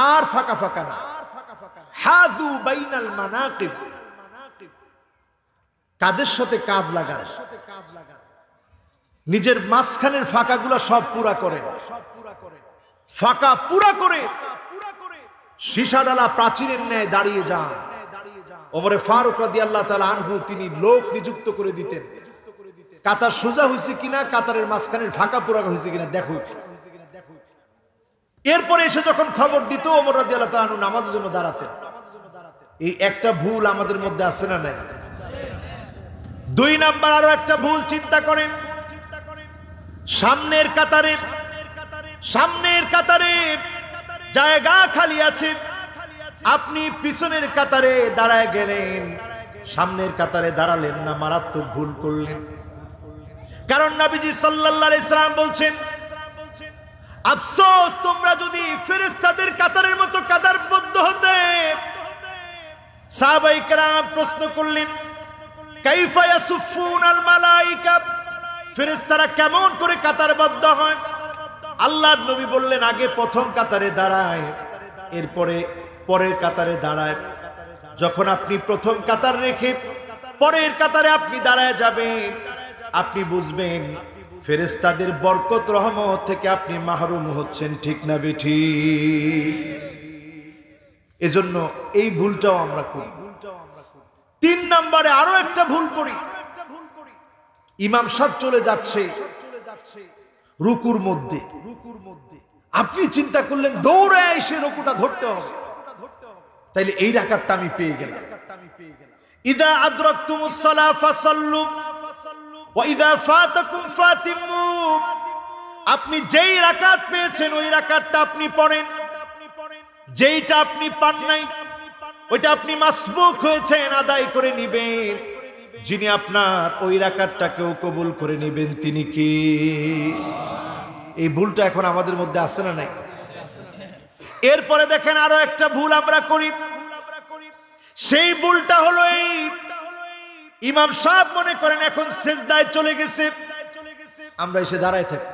আর ফাঁকা ফাঁকা না হাদু বাইনাল মানাকিব কাদের সাথে কাঁধ লাগান নিজের মাঝখানের ফাঁকাগুলো সব পুরা করে ফাঁকা পুরা করে সীসা ডালা প্রাচীরের ন্যায় দাঁড়িয়ে যান ওপরে ফারুক রাদি আল্লাহ তালা আনহু তিনি লোক নিযুক্ত করে দিতেন কাতার সোজা হয়েছে কিনা কাতারের মাঝখানের ফাঁকা পুরা হয়েছে কিনা দেখো এরপরে এসে যখন খবর দিত ওমর রাদি আল্লাহ তালা আনহু নামাজের জন্য দাঁড়াতেন এই একটা ভুল আমাদের মধ্যে আছে না নাই দুই নাম্বার আরো একটা ভুল চিন্তা করেন সামনের কাতারে সামনের কাতারে জায়গা খালি আছে আপনি পিছনের কাতারে দাঁড়ায় গেলেন সামনের কাতারে দাঁড়ালেন না মারাত্মক ভুল করলেন কারণ নবীজি সাল্লাল্লাহু ইসলাম বলছেন আফসোস তোমরা যদি ফেরেশতাদের কাতারের মতো কাতার বদ্ধ হতে সাহাবাই প্রশ্ন করলেন ফেরেস্তারা কেমন করে কাতার বাধ্য হয় আল্লাহর নবী বললেন আগে প্রথম কাতারে দাঁড়ায় এরপরে পরের কাতারে দাঁড়ায় যখন আপনি প্রথম কাতার রেখে পরের কাতারে আপনি দাঁড়ায় যাবেন আপনি বুঝবেন ফেরেস্তাদের বরকত রহমত থেকে আপনি মাহরুম হচ্ছেন ঠিক না বেঠি এজন্য এই ভুলটাও আমরা করি তিন নম্বরে আরো একটা ভুল করি ইমাম সাহেব চলে যাচ্ছে রুকুর মধ্যে রুকুর মধ্যে আপনি চিন্তা করলেন দৌড়ে এসে রুকুটা ধরতে হবে তাইলে এই রাকাতটা আমি পেয়ে গেলাম ইদা আদরাকতুমুস সালা ফাসাল্লু ওয়া ইদা ফাতাকুম ফাতিমু আপনি যেই রাকাত পেয়েছেন ওই রাকাতটা আপনি পড়েন যেইটা আপনি পান নাই ওইটা আপনি মাসবুক হয়েছেন আদায় করে নিবেন যিনি আপনার ওই রাকাতটাকেও কবুল করে নেবেন তিনি কি এই ভুলটা এখন আমাদের মধ্যে আছে না নাই এরপরে দেখেন আরো একটা ভুল আমরা করি সেই ভুলটা হলো এই ইমাম সাহেব মনে করেন এখন সেজদায় চলে গেছে আমরা এসে দাঁড়ায় থাকি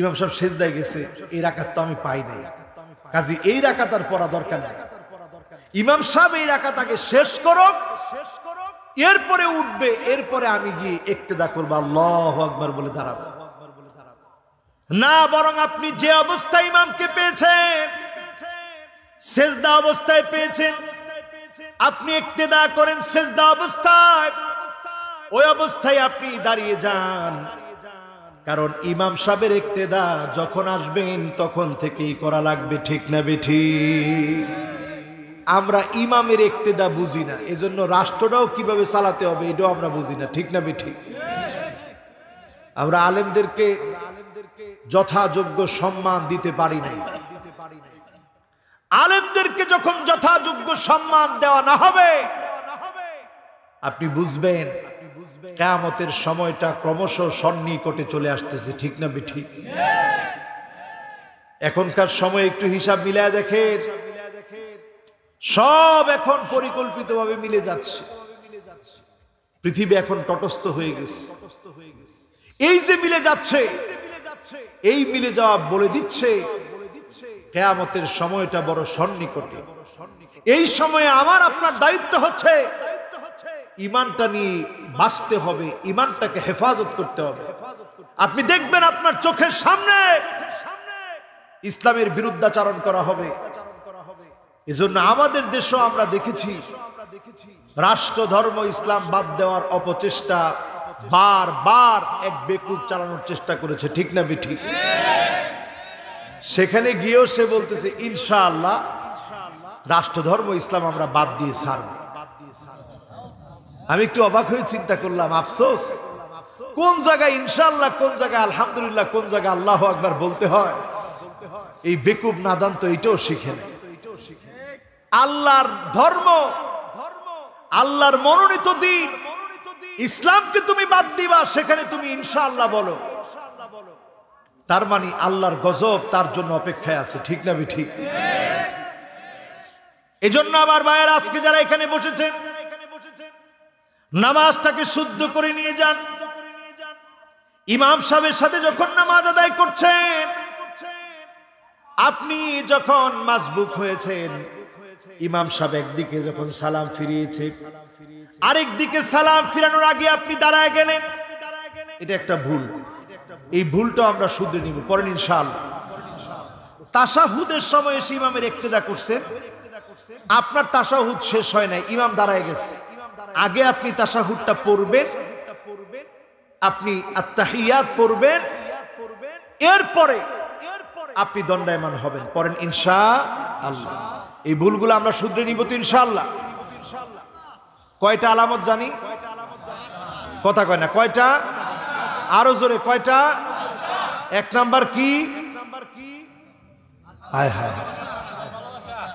ইমাম সাহেব সেজদায় গেছে এই রাকাত তো আমি পাই নাই কাজী এই রাকাত আর পড়া দরকার নাই ইমাম সাহেব এই রাখা তাকে শেষ করক শেষ করক এরপরে উঠবে এরপরে আমি গিয়ে একতেদা করবো আল্লাহ আকবর বলে দাঁড়াবো না বরং আপনি যে অবস্থায় ইমামকে পেয়েছেন সেজদা অবস্থায় পেয়েছেন আপনি একতেদা করেন সেজদা অবস্থায় ওই অবস্থায় আপনি দাঁড়িয়ে যান কারণ ইমাম সাহেবের একতেদা যখন আসবেন তখন থেকেই করা লাগবে ঠিক না বেঠিক আমরা ইমামের একতেদা বুঝি না এজন্য রাষ্ট্রটাও কিভাবে চালাতে হবে এটাও আমরা বুঝি না ঠিক না ঠিক আমরা আলেমদেরকে যথাযোগ্য সম্মান দিতে পারি নাই আলেমদেরকে যখন যথাযোগ্য সম্মান দেওয়া না হবে আপনি বুঝবেন কেয়ামতের সময়টা ক্রমশ সন্নিকটে চলে আসতেছে ঠিক না ঠিক এখনকার সময় একটু হিসাব মিলায় দেখেন সব এখন পরিকল্পিতভাবে মিলে যাচ্ছে পৃথিবী এখন তটস্থ হয়ে গেছে এই যে মিলে যাচ্ছে এই মিলে যাওয়া বলে দিচ্ছে কেয়ামতের সময়টা বড় সন্নিকটে এই সময়ে আমার আপনার দায়িত্ব হচ্ছে ইমানটা নিয়ে বাঁচতে হবে ইমানটাকে হেফাজত করতে হবে আপনি দেখবেন আপনার চোখের সামনে ইসলামের বিরুদ্ধাচারণ করা হবে এজন্য আমাদের দেশও আমরা দেখেছি রাষ্ট্র ধর্ম ইসলাম বাদ দেওয়ার অপচেষ্টা বার বার এক বেকুব চালানোর চেষ্টা করেছে ঠিক না ঠিক সেখানে গিয়েও সে বলতেছে ইনশাআল্লাহ রাষ্ট্রধর্ম ইসলাম আমরা বাদ দিয়ে ছাড়ব আমি একটু অবাক হয়ে চিন্তা করলাম আফসোস কোন জায়গায় ইনশাআল্লাহ কোন জায়গায় আলহামদুলিল্লাহ কোন জায়গায় আল্লাহ একবার বলতে হয় এই বেকুব নাদান্ত এটাও শিখে নেয় আল্লাহর ধর্ম আল্লাহর মনোনীত দিন ইসলামকে তুমি বাদ দিবা সেখানে তুমি ইনশাআল্লাহ বলো তার মানে আল্লাহর গজব তার জন্য অপেক্ষায় আছে ঠিক না ঠিক এই জন্য আমার ভাইয়ের আজকে যারা এখানে বসেছেন নামাজটাকে শুদ্ধ করে নিয়ে যান ইমাম সাহেবের সাথে যখন নামাজ আদায় করছেন আপনি যখন মাসবুক হয়েছেন ইমাম সাহেব একদিকে যখন সালাম ফিরিয়েছে আরেক দিকে সালাম ফিরানোর আগে আপনি দাঁড়ায় গেলেন এটা একটা ভুল এই ভুলটা আমরা শুধরে নিব পরে নিন সাল তাসাহুদের সময় এসে ইমামের একতেদা করছেন আপনার তাসাহুদ শেষ হয় না ইমাম দাঁড়ায় গেছে আগে আপনি তাসাহুদটা পড়বেন আপনি আত্মাহিয়াত পড়বেন এরপরে আপনি দণ্ডায়মান হবেন পরেন ইনশা আল্লাহ এই ভুলগুলো আমরা শুধরে নিব তো ইনশাল্লাহ কয়টা আলামত জানি কথা কয় না কয়টা আরো জোরে কয়টা এক নাম্বার কি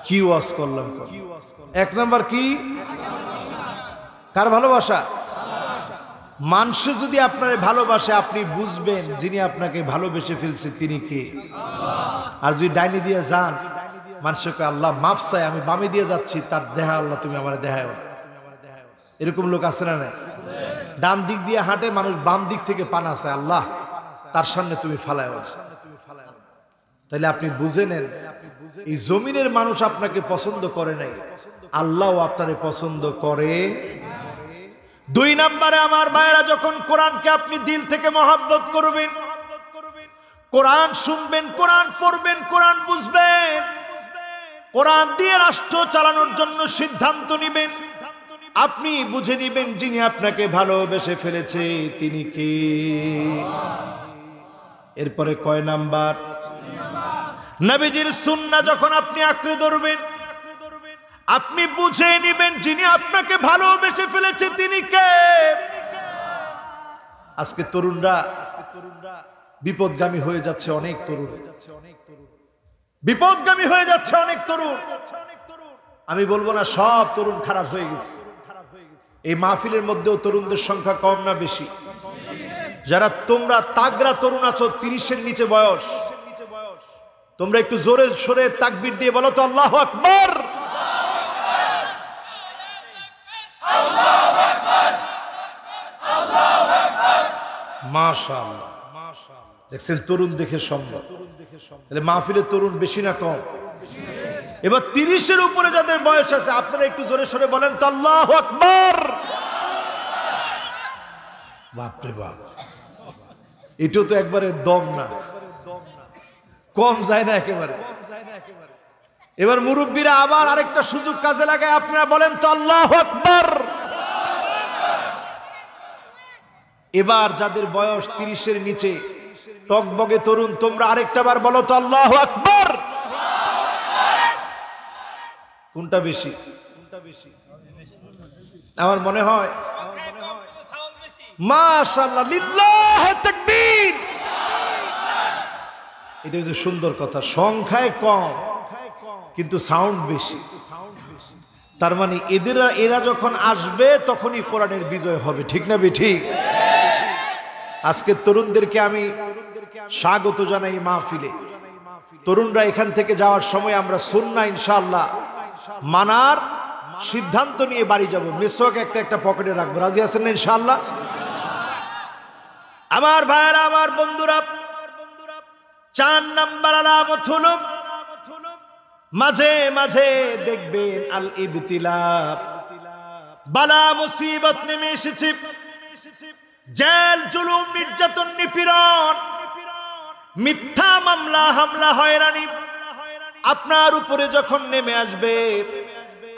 কি ওয়াজ করলাম এক নাম্বার কি কার ভালোবাসা মানুষে যদি আপনার ভালোবাসে আপনি বুঝবেন যিনি আপনাকে ভালোবেসে ফেলছে তিনি কে আর যদি ডাইনি দিয়ে যান মানুষকে আল্লাহ মাফ চাই আমি বামে দিয়ে যাচ্ছি তার দেহা আল্লাহ তুমি আমার দেহায় এরকম লোক আছে না ডান দিক দিয়ে হাঁটে মানুষ বাম দিক থেকে পানা চায় আল্লাহ তার সামনে তুমি ফালায় তাহলে আপনি বুঝে নেন এই জমিনের মানুষ আপনাকে পছন্দ করে নাই আল্লাহ আপনারে পছন্দ করে দুই নাম্বারে আমার মায়েরা যখন কোরআনকে আপনি দিল থেকে মহাব্বত করবেন কোরআন শুনবেন কোরআন পড়বেন কোরআন বুঝবেন কোরআন দিয়ে রাষ্ট্র চালানোর জন্য সিদ্ধান্ত নিবেন আপনি বুঝে নিবেন যিনি আপনাকে ভালোবেসে ফেলেছে তিনি কে এরপরে কয় নাম্বার নবীজির সুন্না যখন আপনি আঁকড়ে ধরবেন আপনি বুঝে নিবেন যিনি আপনাকে ভালোবেসে ফেলেছে তিনি কে আজকে তরুণরা আজকে তরুণরা বিপদগামী হয়ে যাচ্ছে অনেক তরুণ হয়ে যাচ্ছে অনেক তরুণ বিপদগামী হয়ে যাচ্ছে অনেক তরুণ আমি বলবো না সব তরুণ খারাপ হয়ে গেছে এই মাহফিলের মধ্যেও তরুণদের সংখ্যা কম না বেশি যারা তোমরা তাগরা তরুণ আছো তিরিশের নিচে বয়স তোমরা একটু জোরে সোরে তাকবির দিয়ে বলো তো আল্লাহ আকবর মাশাল দেখছেন তরুণ দেখে সম্ভব তাহলে মাহফিলের তরুণ বেশি না কম এবার তিরিশের উপরে যাদের বয়স আছে আপনারা একটু জোরে সরে বলেন তো আল্লাহ আকবর বাপরে বাপ এটাও তো একবারে দম না কম যায় না একেবারে এবার মুরব্বীরা আবার আরেকটা সুযোগ কাজে লাগায় আপনারা বলেন তো আল্লাহ আকবর এবার যাদের বয়স তিরিশের নিচে টকবগে তরুণ তোমরা আরেকটা বার বলো তো আল্লাহ আকবর কোনটা বেশি কোনটা বেশি আমার মনে হয় এটা যে সুন্দর কথা সংখ্যায় কম কিন্তু সাউন্ড বেশি তার মানে এদের এরা যখন আসবে তখনই কোরআনের বিজয় হবে ঠিক না বে ঠিক আজকে তরুণদেরকে আমি স্বাগত জানাই মাহফিলে তরুণরা এখান থেকে যাওয়ার সময় আমরা সুন্না ইনশাল্লাহ মানার সিদ্ধান্ত নিয়ে বাড়ি যাব মেসোক একটা একটা পকেটে রাখবো রাজি আছেন না ইনশাল্লাহ আমার ভাইয়েরা আমার বন্ধুরা চার নাম্বার মাঝে মাঝে দেখবেন আল ইবতিলা বালা মুসিবত নেমে এসেছে জেল জুলুম নির্যাতন নিপীড়ন মিথ্যা মামলা হামলা হয়রানি আপনার উপরে যখন নেমে আসবে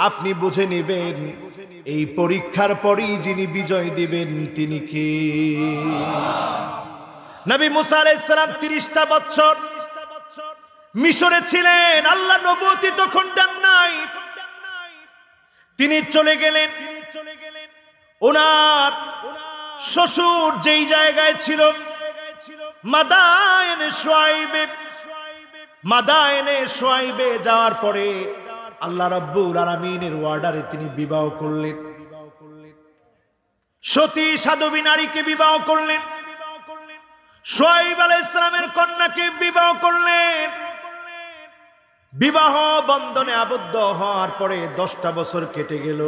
আপনি বুঝে নেবেন এই পরীক্ষার পরেই যিনি বিজয় দিবেন তিনি কি নবী মুসা আলাইসালাম তিরিশটা বছর মিশরে ছিলেন আল্লাহ নবতী তখন দেন নাই তিনি চলে গেলেন ওনার শ্বশুর যেই জায়গায় ছিল মাদায়নে সোয়াইবে মাদায়নে সোয়াইবে যাওয়ার পরে আল্লাহ রব্বুর আরামিনের ওয়ার্ডারে তিনি বিবাহ করলেন সতী সাধবী নারীকে বিবাহ করলেন সোয়াইব আল ইসলামের কন্যাকে বিবাহ করলেন বিবাহ বন্ধনে আবদ্ধ হওয়ার পরে দশটা বছর কেটে গেল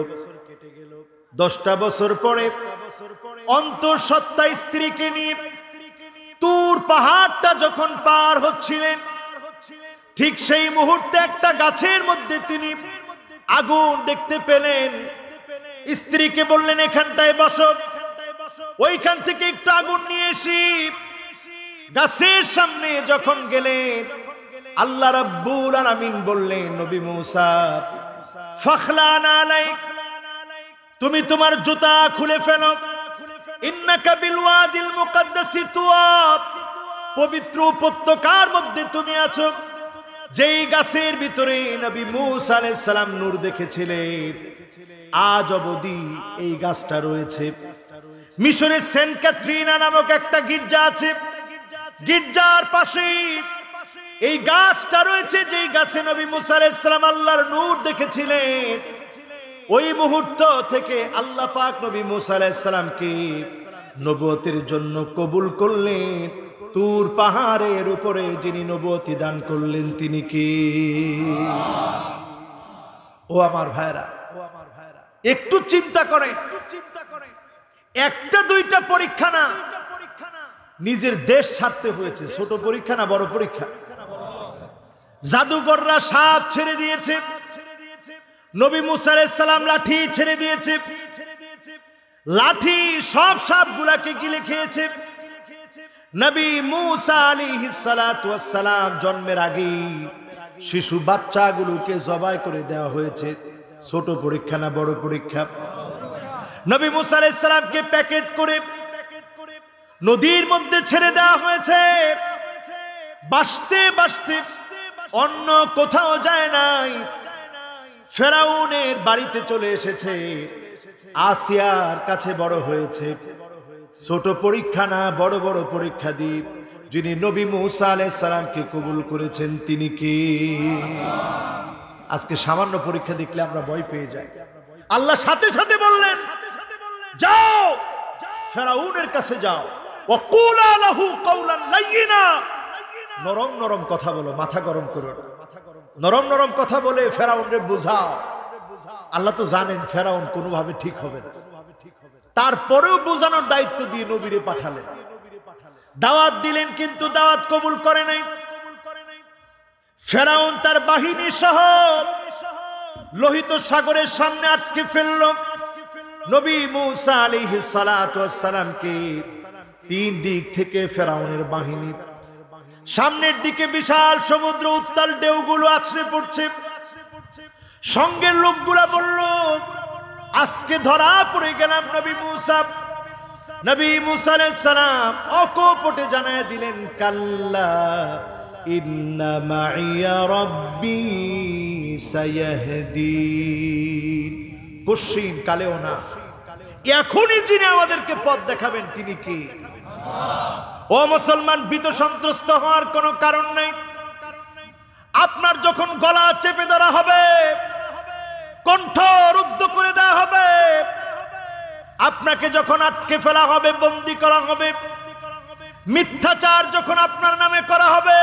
দশটা বছর পরে অন্তঃসত্ত্বা স্ত্রীকে নিয়ে তুর পাহাড়টা যখন পার হচ্ছিলেন ঠিক সেই মুহূর্তে একটা গাছের মধ্যে তিনি আগুন দেখতে পেলেন স্ত্রীকে বললেন এখানটায় বসো ওইখান থেকে একটু আগুন নিয়ে এসি গাছের সামনে যখন গেলেন আল্লাহ রাব্বুল আলামিন বললেন নবী মুসা ফখলান আলাইক তুমি তোমার জুতা খুলে ফেলো ইন্নাকা বিল ওয়াদিল মুকাদ্দাসি তুয়া পবিত্র উপত্যকার মধ্যে তুমি আছো যেই গাছের ভিতরে নবী মুসা আলাইহিস নূর দেখেছিলেন আজ অবধি এই গাছটা রয়েছে মিশরের সেন্ট ক্যাথরিনা নামক একটা গির্জা আছে গির্জার পাশে এই গাছটা রয়েছে যেই গাছে নবী মুসা আলাইহিস সালাম আল্লাহর নূর দেখেছিলেন ওই মুহূর্ত থেকে আল্লাহ পাক নবী মুসা আলাইসালামকে নবতের জন্য কবুল করলেন তুর পাহাড়ের উপরে যিনি নবতী দান করলেন তিনি কি ও আমার ভাইরা ও আমার ভাইরা একটু চিন্তা করে একটু চিন্তা করে একটা দুইটা পরীক্ষা না নিজের দেশ ছাড়তে হয়েছে ছোট পরীক্ষা না বড় পরীক্ষা জাদুকররা সাপ ছেড়ে দিয়েছে নবী মুসালাম লাঠি ছেড়ে দিয়েছে লাঠি সব সাপগুলাকে গিলে খেয়েছে নবী মুসা আলী সালাম জন্মের আগেই শিশু বাচ্চাগুলোকে জবাই করে দেওয়া হয়েছে ছোট পরীক্ষা না বড় পরীক্ষা নবী মুসা আলাইসালামকে প্যাকেট করে নদীর মধ্যে ছেড়ে দেওয়া হয়েছে বাঁচতে বাঁচতে অন্য কোথাও যায় নাই ফেরাউনের বাড়িতে চলে এসেছে আসিয়ার কাছে বড় হয়েছে ছোট পরীক্ষা না বড় বড় পরীক্ষা দিয়ে যিনি নবী মৌসা আলাই সালামকে কবুল করেছেন তিনি কি আজকে সামান্য পরীক্ষা দেখলে আমরা ভয় পেয়ে যাই আল্লাহ সাথে সাথে বললেন যাও ফেরাউনের কাছে যাও নরম নরম কথা বলো মাথা গরম করো না নরম নরম কথা বলে ফেরাউনরে বুঝাও আল্লাহ তো জানেন ফেরাউন কোনোভাবে ঠিক হবে না তারপরেও বোঝানোর দায়িত্ব দিয়ে নবীরে পাঠালেন দাওয়াত দিলেন কিন্তু দাওয়াত কবুল করে নাই ফেরাউন তার বাহিনী সহ লোহিত সাগরের সামনে আটকে ফেলল নবী মুসা আলী সালামকে তিন দিক থেকে ফেরাউনের বাহিনী সামনের দিকে বিশাল সমুদ্র উত্তাল ঢেউগুলো আছড়ে পড়ছে সঙ্গের লোকগুলা বলল আজকে ধরা পড়ে গেলাম নবী মুসাব নবী মুসালের সালাম অকপটে জানায় দিলেন কাল্লা পশ্চিম কালেও না এখনই যিনি আমাদেরকে পথ দেখাবেন তিনি কি ও মুসলমান বিত সন্ত্রস্ত হওয়ার কোনো কারণ নেই আপনার যখন গলা চেপে ধরা হবে কণ্ঠ রুদ্ধ করে দেওয়া হবে আপনাকে যখন আটকে ফেলা হবে বন্দি করা হবে মিথ্যাচার যখন আপনার নামে করা হবে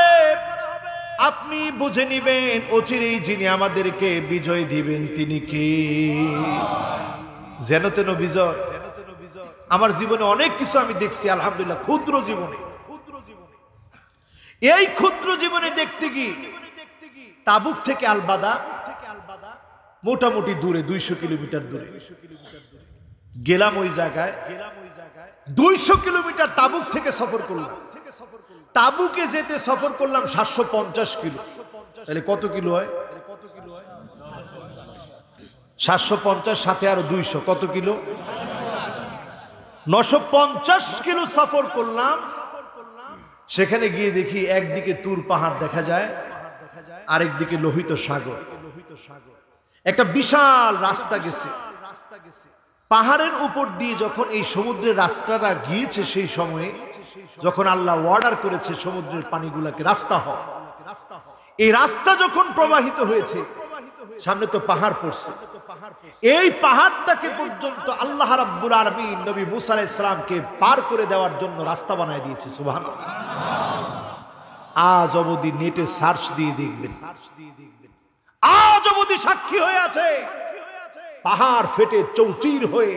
আপনি বুঝে নিবেন অচিরেই যিনি আমাদেরকে বিজয় দিবেন তিনি কি যেন তেন বিজয় আমার জীবনে অনেক কিছু আমি দেখছি আলহামদুলিল্লাহ ক্ষুদ্র জীবনে ক্ষুদ্র জীবনে এই ক্ষুদ্র জীবনে দেখতে গিয়ে তাবুক থেকে আলবাদা মোটামুটি দূরে দুইশো কিলোমিটার দূরে গেলাম ওই জায়গায় দুইশো কিলোমিটার তাবুক থেকে সফর করলাম তাবুকে যেতে সফর করলাম সাতশো পঞ্চাশ কিলো তাহলে কত কিলো হয় সাতশো পঞ্চাশ সাথে আরো দুইশো কত কিলো নশো পঞ্চাশ কিলো সফর করলাম সেখানে গিয়ে দেখি একদিকে তুর পাহাড় দেখা যায় আরেকদিকে লোহিত সাগর একটা বিশাল রাস্তা গেছে পাহাড়ের উপর দিয়ে যখন এই সমুদ্রের রাস্তাটা গিয়েছে সেই সময়ে যখন আল্লাহ অর্ডার করেছে সমুদ্রের পানিগুলাকে রাস্তা হওয়া এই রাস্তা যখন প্রবাহিত হয়েছে সামনে তো পাহাড় পড়ছে এই পাহাড়টাকে পর্যন্ত আল্লাহ রাব্বুল আরবী নবী মুসার ইসলামকে পার করে দেওয়ার জন্য রাস্তা বানিয়ে দিয়েছে সুভান আজ অবধি নেটে সার্চ দিয়ে দেখবেন আজ অবধি সাক্ষী হয়ে আছে পাহাড় ফেটে চৌচির হয়ে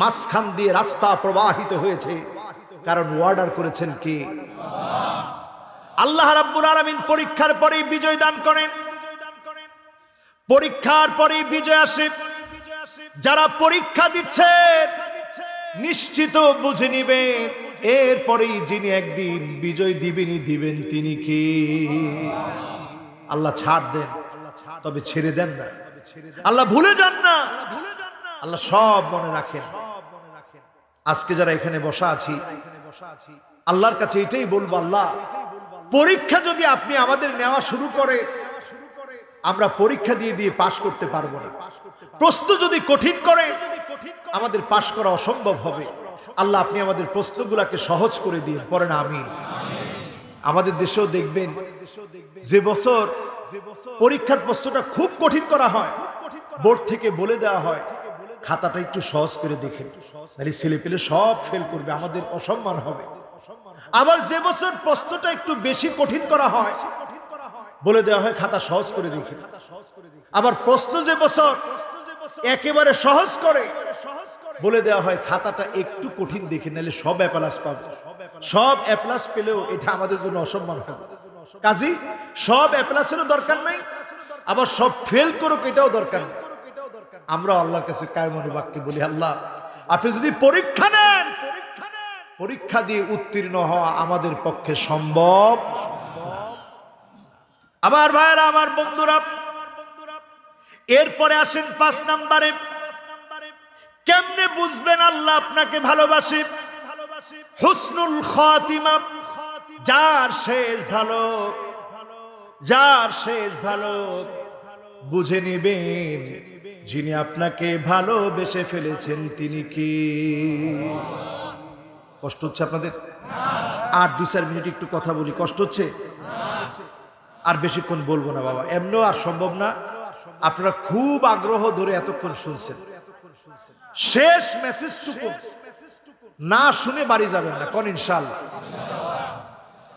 মাঝখান দিয়ে রাস্তা প্রবাহিত হয়েছে কারণ অর্ডার করেছেন কে আল্লাহ রাব্বুল আলামিন পরীক্ষার পরেই বিজয় দান করেন পরীক্ষার পরে বিজয় আসে যারা পরীক্ষা দিচ্ছে নিশ্চিত বুঝে নিবেন এরপরেই যিনি একদিন বিজয় দিবেনই দিবেন তিনি কি আল্লাহ ছাড় দেন তবে ছেড়ে দেন না আল্লাহ ভুলে যান না আল্লাহ সব মনে রাখেন আজকে যারা এখানে বসা আছি আল্লাহর কাছে এটাই বলবো আল্লাহ পরীক্ষা যদি আপনি আমাদের নেওয়া শুরু করে আমরা পরীক্ষা দিয়ে দিয়ে পাশ করতে পারবো না প্রশ্ন যদি কঠিন করে আমাদের পাশ করা অসম্ভব হবে আল্লাহ আপনি আমাদের প্রশ্নগুলাকে সহজ করে দিন পরে না আমি আমাদের দেশেও দেখবেন যে বছর পরীক্ষার প্রশ্নটা খুব কঠিন করা হয় বোর্ড থেকে বলে দেওয়া হয় খাতাটা একটু সহজ করে দেখেন তাহলে ছেলে পেলে সব ফেল করবে আমাদের অসম্মান হবে আবার যে বছর প্রশ্নটা একটু বেশি কঠিন করা হয় বলে দেওয়া হয় খাতা সহজ করে দেখি আবার প্রশ্ন যে বছর একেবারে সহজ করে বলে দেওয়া হয় খাতাটা একটু কঠিন দেখে নাহলে সব অ্যাপ্লাস পাবে সব অ্যাপ্লাস পেলেও এটা আমাদের জন্য অসম্মান হবে কাজী সব অ্যাপ্লাসেরও দরকার নাই আবার সব ফেল করুক এটাও দরকার নেই আমরা আল্লাহর কাছে কায়মনি বাক্যে বলি আল্লাহ আপনি যদি পরীক্ষা নেন পরীক্ষা দিয়ে উত্তীর্ণ হওয়া আমাদের পক্ষে সম্ভব আমার ভাইরা আমার বন্ধুরা এরপরে আসেন পাঁচ নাম্বারে কেমনে বুঝবেন আল্লাহ আপনাকে ভালোবাসি হুসনুল খাতিমা যার শেষ ভালো যার শেষ ভালো বুঝে নেবেন যিনি আপনাকে ভালোবেসে ফেলেছেন তিনি কি কষ্ট হচ্ছে আপনাদের আর দু চার মিনিট একটু কথা বলি কষ্ট হচ্ছে আর বেশিক্ষণ বলবো না বাবা এমনও আর সম্ভব না আপনারা খুব আগ্রহ ধরে এতক্ষণ শুনছেন শেষ মেসেজটুকু না শুনে বাড়ি যাবেন না কোন ইনশাল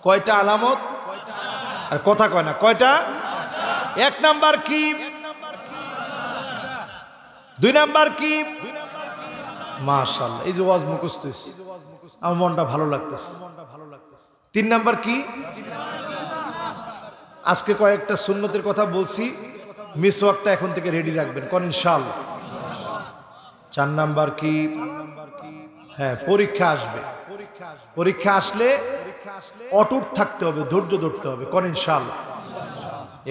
কয়টা আলামত আর কথা কয় না কয়টা এক নাম্বার কি দুই নাম্বার কি মাশাল এই যে ওয়াজ মুখস্থ আমার মনটা ভালো লাগতেছে তিন নাম্বার কি আজকে কয়েকটা সুন্নতের কথা বলছি মিসওয়াকটা এখন থেকে রেডি রাখবেন কন ইনশাল চার নাম্বার কি হ্যাঁ পরীক্ষা আসবে পরীক্ষা আসলে অটুট থাকতে হবে ধৈর্য ধরতে হবে কন ইনশাল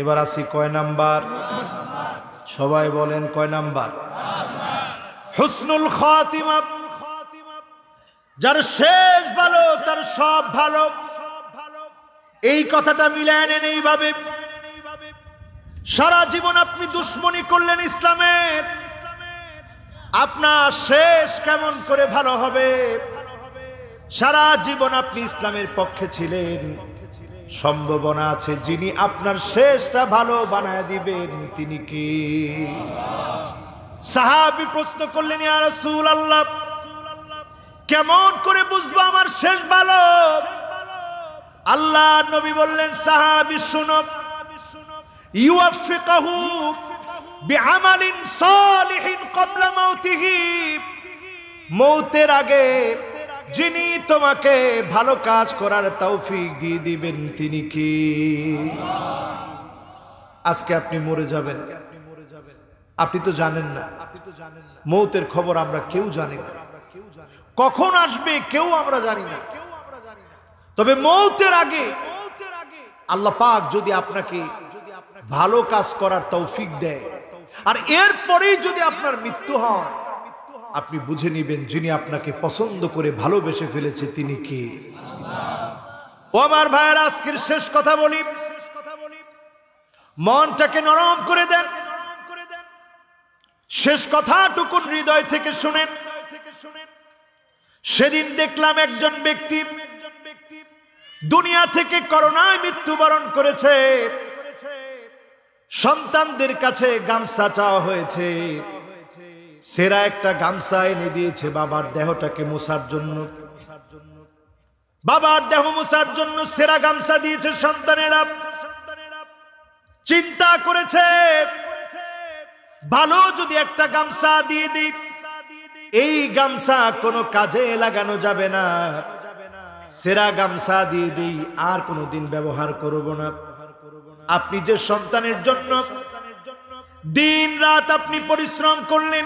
এবার আসি কয় নাম্বার সবাই বলেন কয় নাম্বার হুসনুল খাতিমা যার শেষ ভালো তার সব ভালো এই কথাটা মিলায় নেন এইভাবে সারা জীবন আপনি দুশ্মনী করলেন ইসলামের আপনার শেষ কেমন করে ভালো হবে সারা জীবন আপনি ইসলামের পক্ষে ছিলেন সম্ভাবনা আছে যিনি আপনার শেষটা ভালো বানায় দিবেন তিনি কি সাহাবি প্রশ্ন করলেন আর সুল আল্লাহ কেমন করে বুঝবো আমার শেষ ভালো আল্লাহ নবী বললেন সাহাবি শুনব বিআমালিন সালিহিন মাউতিহি আগে যিনি তোমাকে ভালো কাজ করার তৌফিক দিয়ে দিবেন তিনি কি আজকে আপনি মরে যাবেন আপনি তো জানেন না মৌতের খবর আমরা কেউ জানি না কখন আসবে কেউ আমরা জানি না তবে মৌতের আগে আল্লাহ পাক যদি আপনাকে ভালো কাজ করার তৌফিক দেয় আর এর পরেই যদি আপনার মৃত্যু হন আপনি বুঝে নিবেন যিনি আপনাকে পছন্দ করে ভালোবেসে ফেলেছে তিনি কে ও আমার ভাইয়ের আজকের শেষ কথা বলি মনটাকে নরম করে দেন শেষ কথা টুকুন হৃদয় থেকে শুনেন সেদিন দেখলাম একজন ব্যক্তি দুনিয়া থেকে করোনায় মৃত্যুবরণ করেছে সন্তানদের কাছে গামছা চাওয়া হয়েছে সেরা একটা গামছা এনে দিয়েছে বাবার দেহটাকে মোছার জন্য বাবার দেহ মোছার জন্য সেরা গামছা দিয়েছে সন্তানেরা চিন্তা করেছে ভালো যদি একটা গামছা দিয়ে দিই এই গামছা কোনো কাজে লাগানো যাবে না সেরা গামছা দিয়ে দিই আর কোনো দিন ব্যবহার করব না আপনি যে সন্তানের জন্য দিন রাত আপনি পরিশ্রম করলেন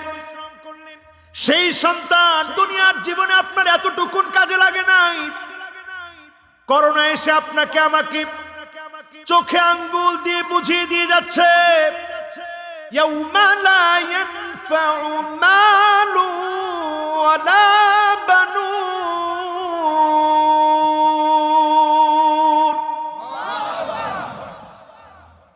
সেই সন্তান দুনিয়ার জীবনে আপনার এতটুকুন কাজে লাগে নাই করোনা এসে আপনাকে আমাকে চোখে আঙ্গুল দিয়ে বুঝিয়ে দিয়ে যাচ্ছে ইয়াউমা লা ينفع مال ولا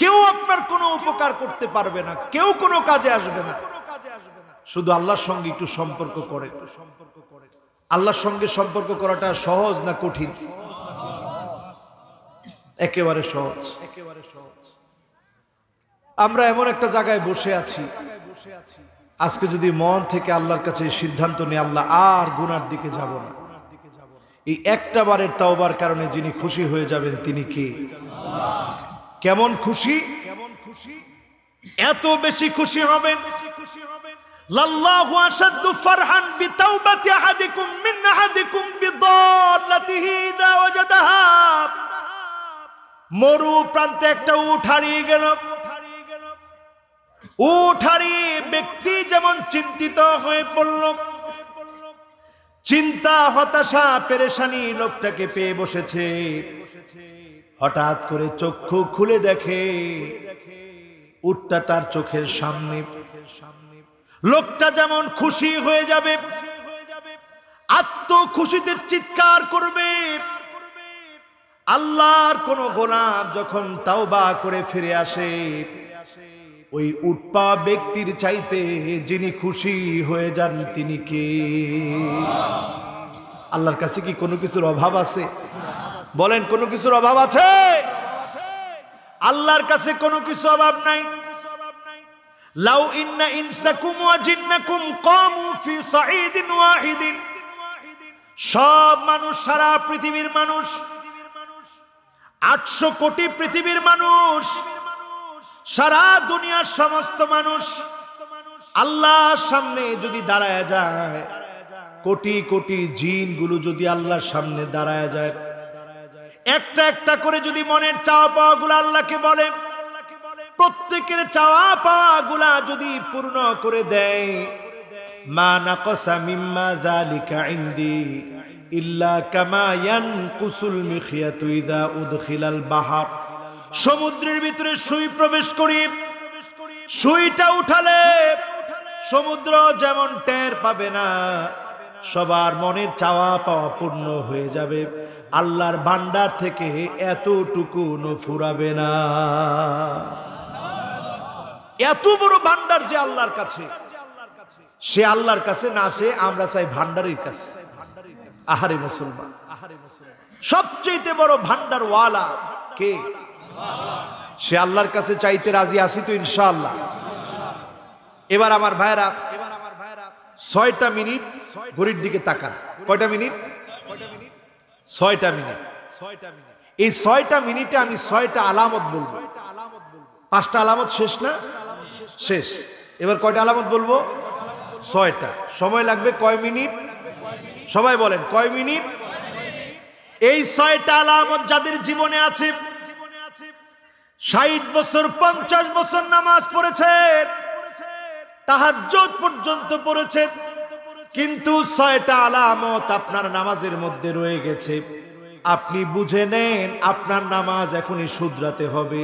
কেউ আপনার কোনো উপকার করতে পারবে না কেউ কোনো কাজে আসবে না শুধু আল্লাহর সঙ্গে একটু সম্পর্ক করে আল্লাহর সঙ্গে সম্পর্ক করাটা সহজ না কঠিন একেবারে সহজ একেবারে সহজ আমরা এমন একটা জায়গায় বসে আছি আজকে যদি মন থেকে আল্লাহর কাছে সিদ্ধান্ত নিয়ে আল্লাহ আর গুনার দিকে যাব না এই একটা বারের তাওবার কারণে যিনি খুশি হয়ে যাবেন তিনি কে কেমন খুশি কেমন খুশি এত বেশি খুশি হবেন ফারহান মরু প্রান্তে একটা উট হারিয়ে গেল উট হারিয়ে ব্যক্তি যেমন চিন্তিত হয়ে পড়ল চিন্তা হতাশা পেরেশানি লোকটাকে পেয়ে বসেছে হঠাৎ করে চক্ষু খুলে দেখে উটটা তার চোখের সামনে লোকটা যেমন খুশি হয়ে যাবে আত্ম খুশিতে চিৎকার করবে আল্লাহর কোন গোলাপ যখন তাওবা করে ফিরে আসে ওই উটপা ব্যক্তির চাইতে যিনি খুশি হয়ে যান তিনি কে আল্লাহর কাছে কি কোনো কিছুর অভাব আছে বলেন কোনো কিছুর অভাব আছে আল্লাহর কাছে কোনো কিছু অভাব নাই লাউ ইন্না ইনসাকুম ওয়া জিন্নাকুম কামু ফি সাঈদিন ওয়াহিদিন সব মানুষ সারা পৃথিবীর মানুষ আটশো কোটি পৃথিবীর মানুষ সারা দুনিয়ার সমস্ত মানুষ আল্লাহর সামনে যদি দাঁড়ায় যায় কোটি কোটি জিনগুলো যদি আল্লাহর সামনে দাঁড়ায় যায় একটা একটা করে যদি মনের চাওয়া গুলা আল্লাহকে বলে প্রত্যেকের চাওয়া গুলা যদি পূর্ণ করে দেয় মিম্মা ইল্লা বাহার সমুদ্রের ভিতরে সুই প্রবেশ করি সুইটা উঠালে সমুদ্র যেমন টের পাবে না সবার মনের চাওয়া পাওয়া পূর্ণ হয়ে যাবে আল্লাহর ভান্ডার থেকে এতটুকু ফুরাবে না এত বড় ভান্ডার যে আল্লাহর কাছে সে আল্লাহর কাছে না চেয়ে আমরা চাই ভান্ডারের কাছে আহারে মুসলমান সবচেয়ে বড় ভান্ডার ওয়ালা কে সে আল্লাহর কাছে চাইতে রাজি আসি তো ইনশাআল্লাহ এবার আমার ভাইরা এবার আমার ভাইরা ছয়টা মিনিট ঘড়ির দিকে তাকান কয়টা মিনিট ছয়টা মিনিট ছয়টা মিনিট এই ছয়টা মিনিটে আমি ছয়টা আলামত বলবো পাঁচটা আলামত শেষ না শেষ এবার কয়টা আলামত বলবো ছয়টা সময় লাগবে কয় মিনিট সবাই বলেন কয় মিনিট এই ছয়টা আলামত যাদের জীবনে আছে ষাট বছর পঞ্চাশ বছর নামাজ পড়েছেন তাহার পর্যন্ত পড়েছেন কিন্তু ছয়টা আলামত আপনার নামাজের মধ্যে রয়ে গেছে আপনি বুঝে নেন আপনার নামাজ এখনই শুধরাতে হবে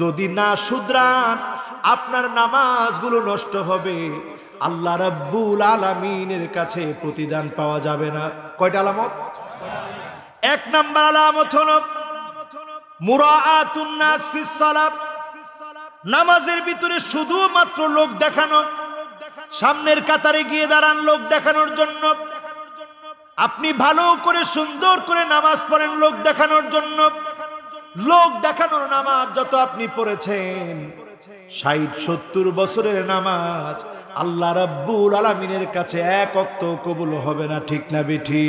যদি না শুধরান আপনার নামাজগুলো নষ্ট হবে আল্লাহ রাব্বুল আলামিনের কাছে প্রতিদান পাওয়া যাবে না কয়টা আলামত এক নাম্বার আলামত হল মুরাআতুন নাস ফিস সালাত নামাজের ভিতরে শুধুমাত্র লোক দেখানো সামনের কাতারে গিয়ে দাঁড়ান লোক দেখানোর জন্য আপনি ভালো করে সুন্দর করে নামাজ পড়েন লোক দেখানোর জন্য লোক দেখানোর নামাজ যত আপনি পড়েছেন ষাট সত্তর বছরের নামাজ আল্লাহ রাব্বুল আলামিনের কাছে এক অক্ত কবুল হবে না ঠিক না বেঠি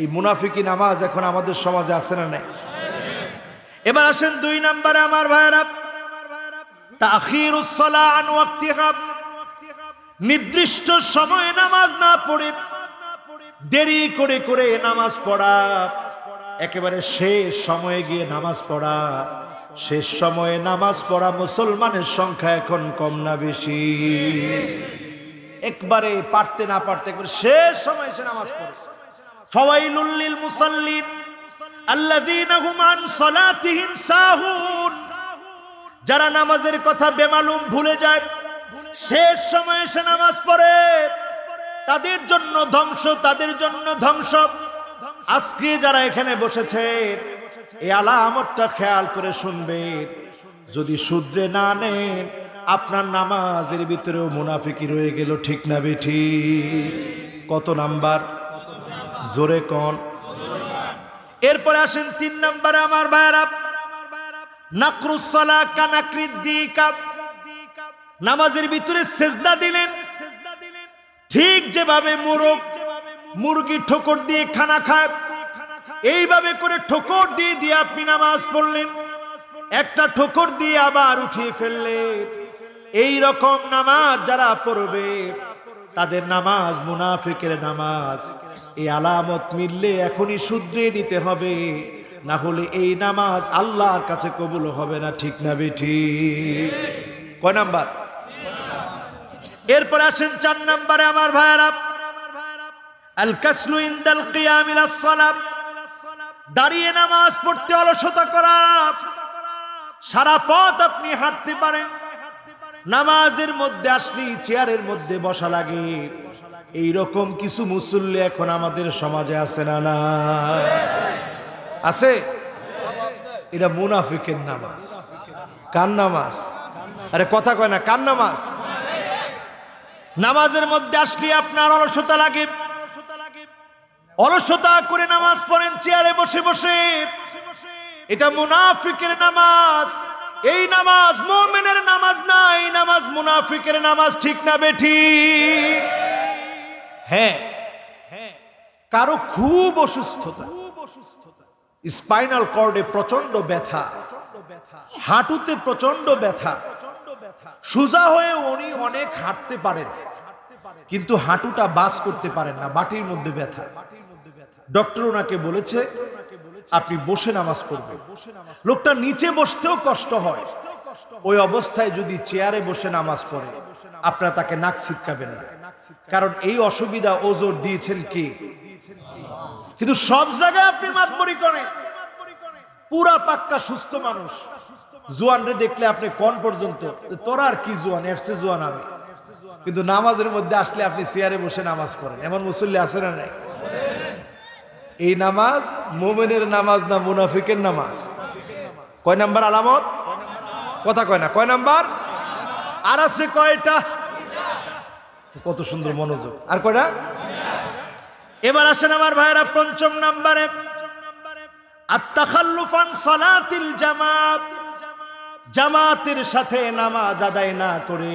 এই মুনাফিকি নামাজ এখন আমাদের সমাজে আছে না নাই এবার আসেন দুই নাম্বারে আমার ভাইরা তাখিরুস সালাহ আন হাব নির্দিষ্ট সময়ে নামাজ না পড়ে দেরি করে করে নামাজ পড়া একেবারে শেষ সময়ে গিয়ে নামাজ পড়া শেষ সময়ে নামাজ পড়া মুসলমানের সংখ্যা এখন কম না বেশি একবারে পারতে না পারতে একবারে শেষ সময় সে নামাজ পড়ে ফওয়াইলুল্লিল মুসাল্লিন আল্লাযীনা হুম আন সালাতিহিম সাহুন যারা নামাজের কথা বেমালুম ভুলে যায় শেষ সময়ে এসে নামাজ পড়ে তাদের জন্য ধ্বংস তাদের জন্য ধ্বংস আজকে যারা এখানে বসেছে এই আলামতটা খেয়াল করে শুনবে যদি শুদ্রে না নেন আপনার নামাজের ভিতরেও মুনাফিকি রয়ে গেল ঠিক না বেঠি কত নাম্বার জোরে কন এরপরে আসেন তিন নাম্বারে আমার ভাইরা নাকরুসালা কানাকৃদ্দিক নামাজের ভিতরে সেজদা দিলেন ঠিক যেভাবে মোরগ মুরগি ঠোকর দিয়ে খানা খায় এইভাবে করে ঠোকর দিয়ে দিয়ে আপনি নামাজ পড়লেন একটা ঠোকর দিয়ে আবার উঠিয়ে ফেললেন এই রকম নামাজ যারা পড়বে তাদের নামাজ মুনাফিকের নামাজ এই আলামত মিললে এখনই শুধরে নিতে হবে না হলে এই নামাজ আল্লাহর কাছে কবুল হবে না ঠিক না বেঠি কয় নাম্বার এরপর আসেন চার নম্বরে আমার ভাইয়েরা আল কাসলু ইন্দাল কিয়ামিল সালাম দাঁড়িয়ে নামাজ পড়তে অলসতা করা সারা পথ আপনি হাঁটতে পারেন নামাজের মধ্যে আসলি চেয়ারের মধ্যে বসা লাগে এই রকম কিছু মুসল্লি এখন আমাদের সমাজে আছে না না আছে এটা মুনাফিকের নামাজ কার নামাজ আরে কথা কয় না কার নামাজ নামাজের মধ্যে আসলে আপনার অলসতা লাগে অলসতা করে নামাজ পড়েন চেয়ারে বসে বসে এটা মুনাফিকের নামাজ এই নামাজ মোমেনের নামাজ না এই নামাজ মুনাফিকের নামাজ ঠিক না বেঠি হ্যাঁ হ্যাঁ কারো খুব অসুস্থতা স্পাইনাল কর্ডে প্রচন্ড ব্যথা হাঁটুতে প্রচন্ড ব্যথা সোজা হয়ে উনি অনেক হাঁটতে পারেন কিন্তু হাঁটুটা বাস করতে পারেন না বাটির মধ্যে ব্যথা ডক্টর ওনাকে বলেছে আপনি বসে নামাজ পড়বেন লোকটা নিচে বসতেও কষ্ট হয় ওই অবস্থায় যদি চেয়ারে বসে নামাজ পড়ে আপনারা তাকে নাক ছিটকাবেন না কারণ এই অসুবিধা ওজোর দিয়েছেন কে কিন্তু সব জায়গায় আপনি মাতমরি করেন পুরা পাক্কা সুস্থ মানুষ জোয়ানরে দেখলে আপনি কোন পর্যন্ত তোর আর কি জোয়ান এফসে জোয়ান আমি কিন্তু নামাজের মধ্যে আসলে আপনি চেয়ারে বসে নামাজ পড়েন এমন মুসল্লি আছে না নাই এই নামাজ মোমেনের নামাজ না মুনাফিকের নামাজ কয় নাম্বার আলামত কথা কয় না কয় নাম্বার আর আছে কয়টা কত সুন্দর মনোযোগ আর কয়টা এবার আসেন আমার ভাইরা পঞ্চম নাম্বারে আত্মাখাল্লুফান সলাতিল জামাত জামাতের সাথে নামাজ আদায় না করে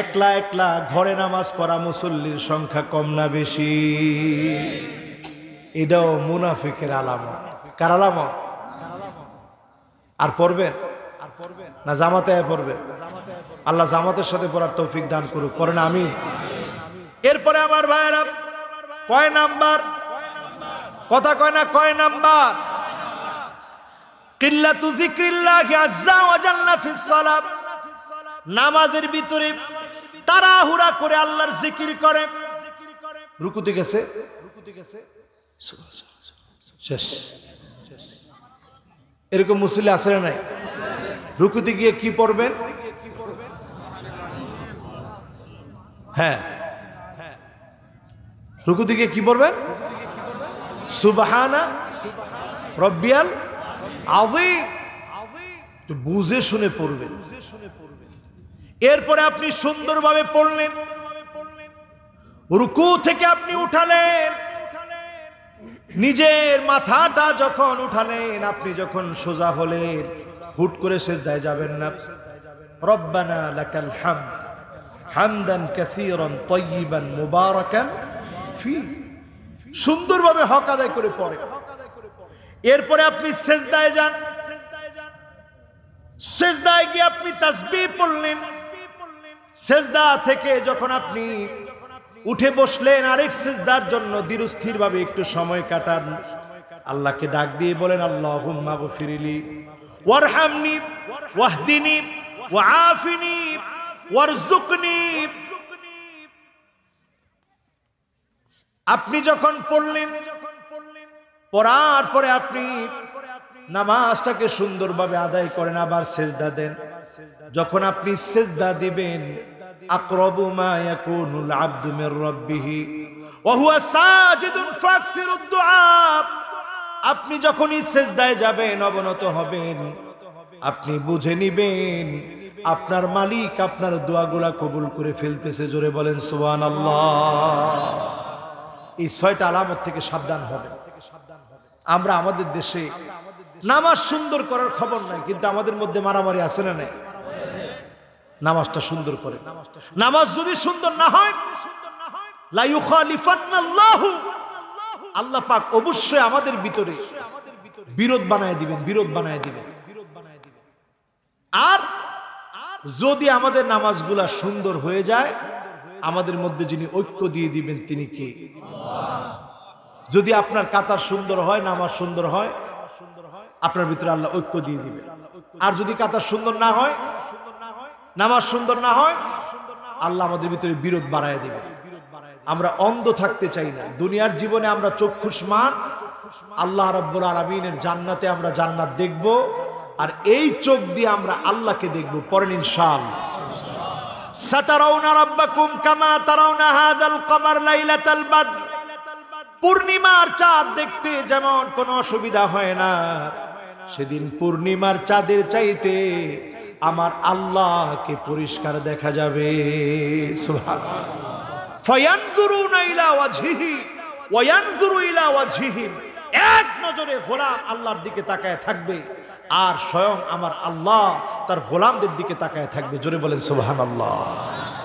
একলা একলা ঘরে নামাজ পড়া মুসল্লির সংখ্যা কম না বেশি এটাও মুনাফিকের আলামত কার আলামত আর পড়বেন আর না জামাতে পড়বেন আল্লাহ জামাতের সাথে পড়ার তৌফিক দান করুক পড়েন আমি এরপরে আমার ভাইয়েরা কয় নাম্বার কথা কয় না কয় নাম্বার কিল্লাতু যিকরিল্লাহি আজ্জা ওয়া জাল্লা ফিস সালাত নামাজের ভিতরে তাড়াহুড়া করে আল্লাহর জিকির করে রুকুতে গেছে রুকুতে গেছে শেষ এরকম মুসলি আসলে নাই রুকুতে গিয়ে কি পড়বেন হ্যাঁ রুকুতে গিয়ে কি পড়বেন সুবাহানা রব্বিয়াল বুঝে শুনে পড়বেন এরপরে আপনি সুন্দরভাবে পড়লেন রুকু থেকে আপনি উঠালেন নিজের মাথাটা যখন উঠালেন আপনি যখন সোজা হলেন হুট করে দেয় যাবেন না রব্বানা লাকাল হামদ হামদান কাসীরান তাইয়িবান মুবারাকান ফি সুন্দরভাবে হক আদায় করে পড়ে এরপরে আপনি সেজদায় যান সেজদায় গিয়ে আপনি তাসবি পড়লেন সেজদা থেকে যখন আপনি উঠে বসলেন আরেক সেজদার জন্য দৃঢ়স্থির ভাবে একটু সময় কাটান আল্লাহকে ডাক দিয়ে বলেন আল্লাহ হুম্মা ফিরিলি ওয়ারহামনি ওয়াহদিনি ওয়াআফিনি ওয়ারজুকনি আপনি যখন পড়লেন পড়ার পরে আপনি নামাজটাকে সুন্দরভাবে আদায় করেন আবার সেজদা দেন যখন আপনি সেজদা দিবেন ওয়া আপনি যখনই সেজদায় যাবেন অবনত হবেন আপনি বুঝে নিবেন আপনার মালিক আপনার দোয়াগুলা কবুল করে ফেলতেছে জোরে বলেন সোহান আল্লাহ এই ছয়টা আলামত থেকে সাবধান হবেন আমরা আমাদের দেশে নামাজ সুন্দর করার খবর নাই কিন্তু আমাদের মধ্যে মারামারি আছে না নাই নামাজটা সুন্দর করে নামাজ যদি সুন্দর না হয় আল্লাহ পাক অবশ্যই আমাদের ভিতরে বিরোধ বানায় দিবেন বিরোধ বানায় দিবেন আর যদি আমাদের নামাজগুলা সুন্দর হয়ে যায় আমাদের মধ্যে যিনি ঐক্য দিয়ে দিবেন তিনি কে যদি আপনার কাতার সুন্দর হয় নামাজ সুন্দর হয় আপনার ভিতরে আল্লাহ ঐক্য দিয়ে দিবে আর যদি কাতার সুন্দর না হয় নামাজ সুন্দর না হয় আল্লাহ আমাদের ভিতরে বিরোধ বাড়াই দেবে আমরা অন্ধ থাকতে চাই না দুনিয়ার জীবনে আমরা চক্ষুষ্মান আল্লাহ রব্বুল আলমিনের জান্নাতে আমরা জান্নাত দেখব আর এই চোখ দিয়ে আমরা আল্লাহকে দেখব পরেন ইনশাল সাতারাউনা রব্বাকুম কামা তারাউনা হাদাল কমার লাইলাতাল বাদ পূর্ণিমার চাঁদ দেখতে যেমন কোনো অসুবিধা হয় না সেদিন পূর্ণিমার চাঁদের চাইতে আমার আল্লাহকে পরিষ্কার দেখা যাবে এক নজরে গোলাম আল্লাহর দিকে তাকায় থাকবে আর স্বয়ং আমার আল্লাহ তার গোলামদের দিকে তাকায় থাকবে জোরে বলেন সুবাহ আল্লাহ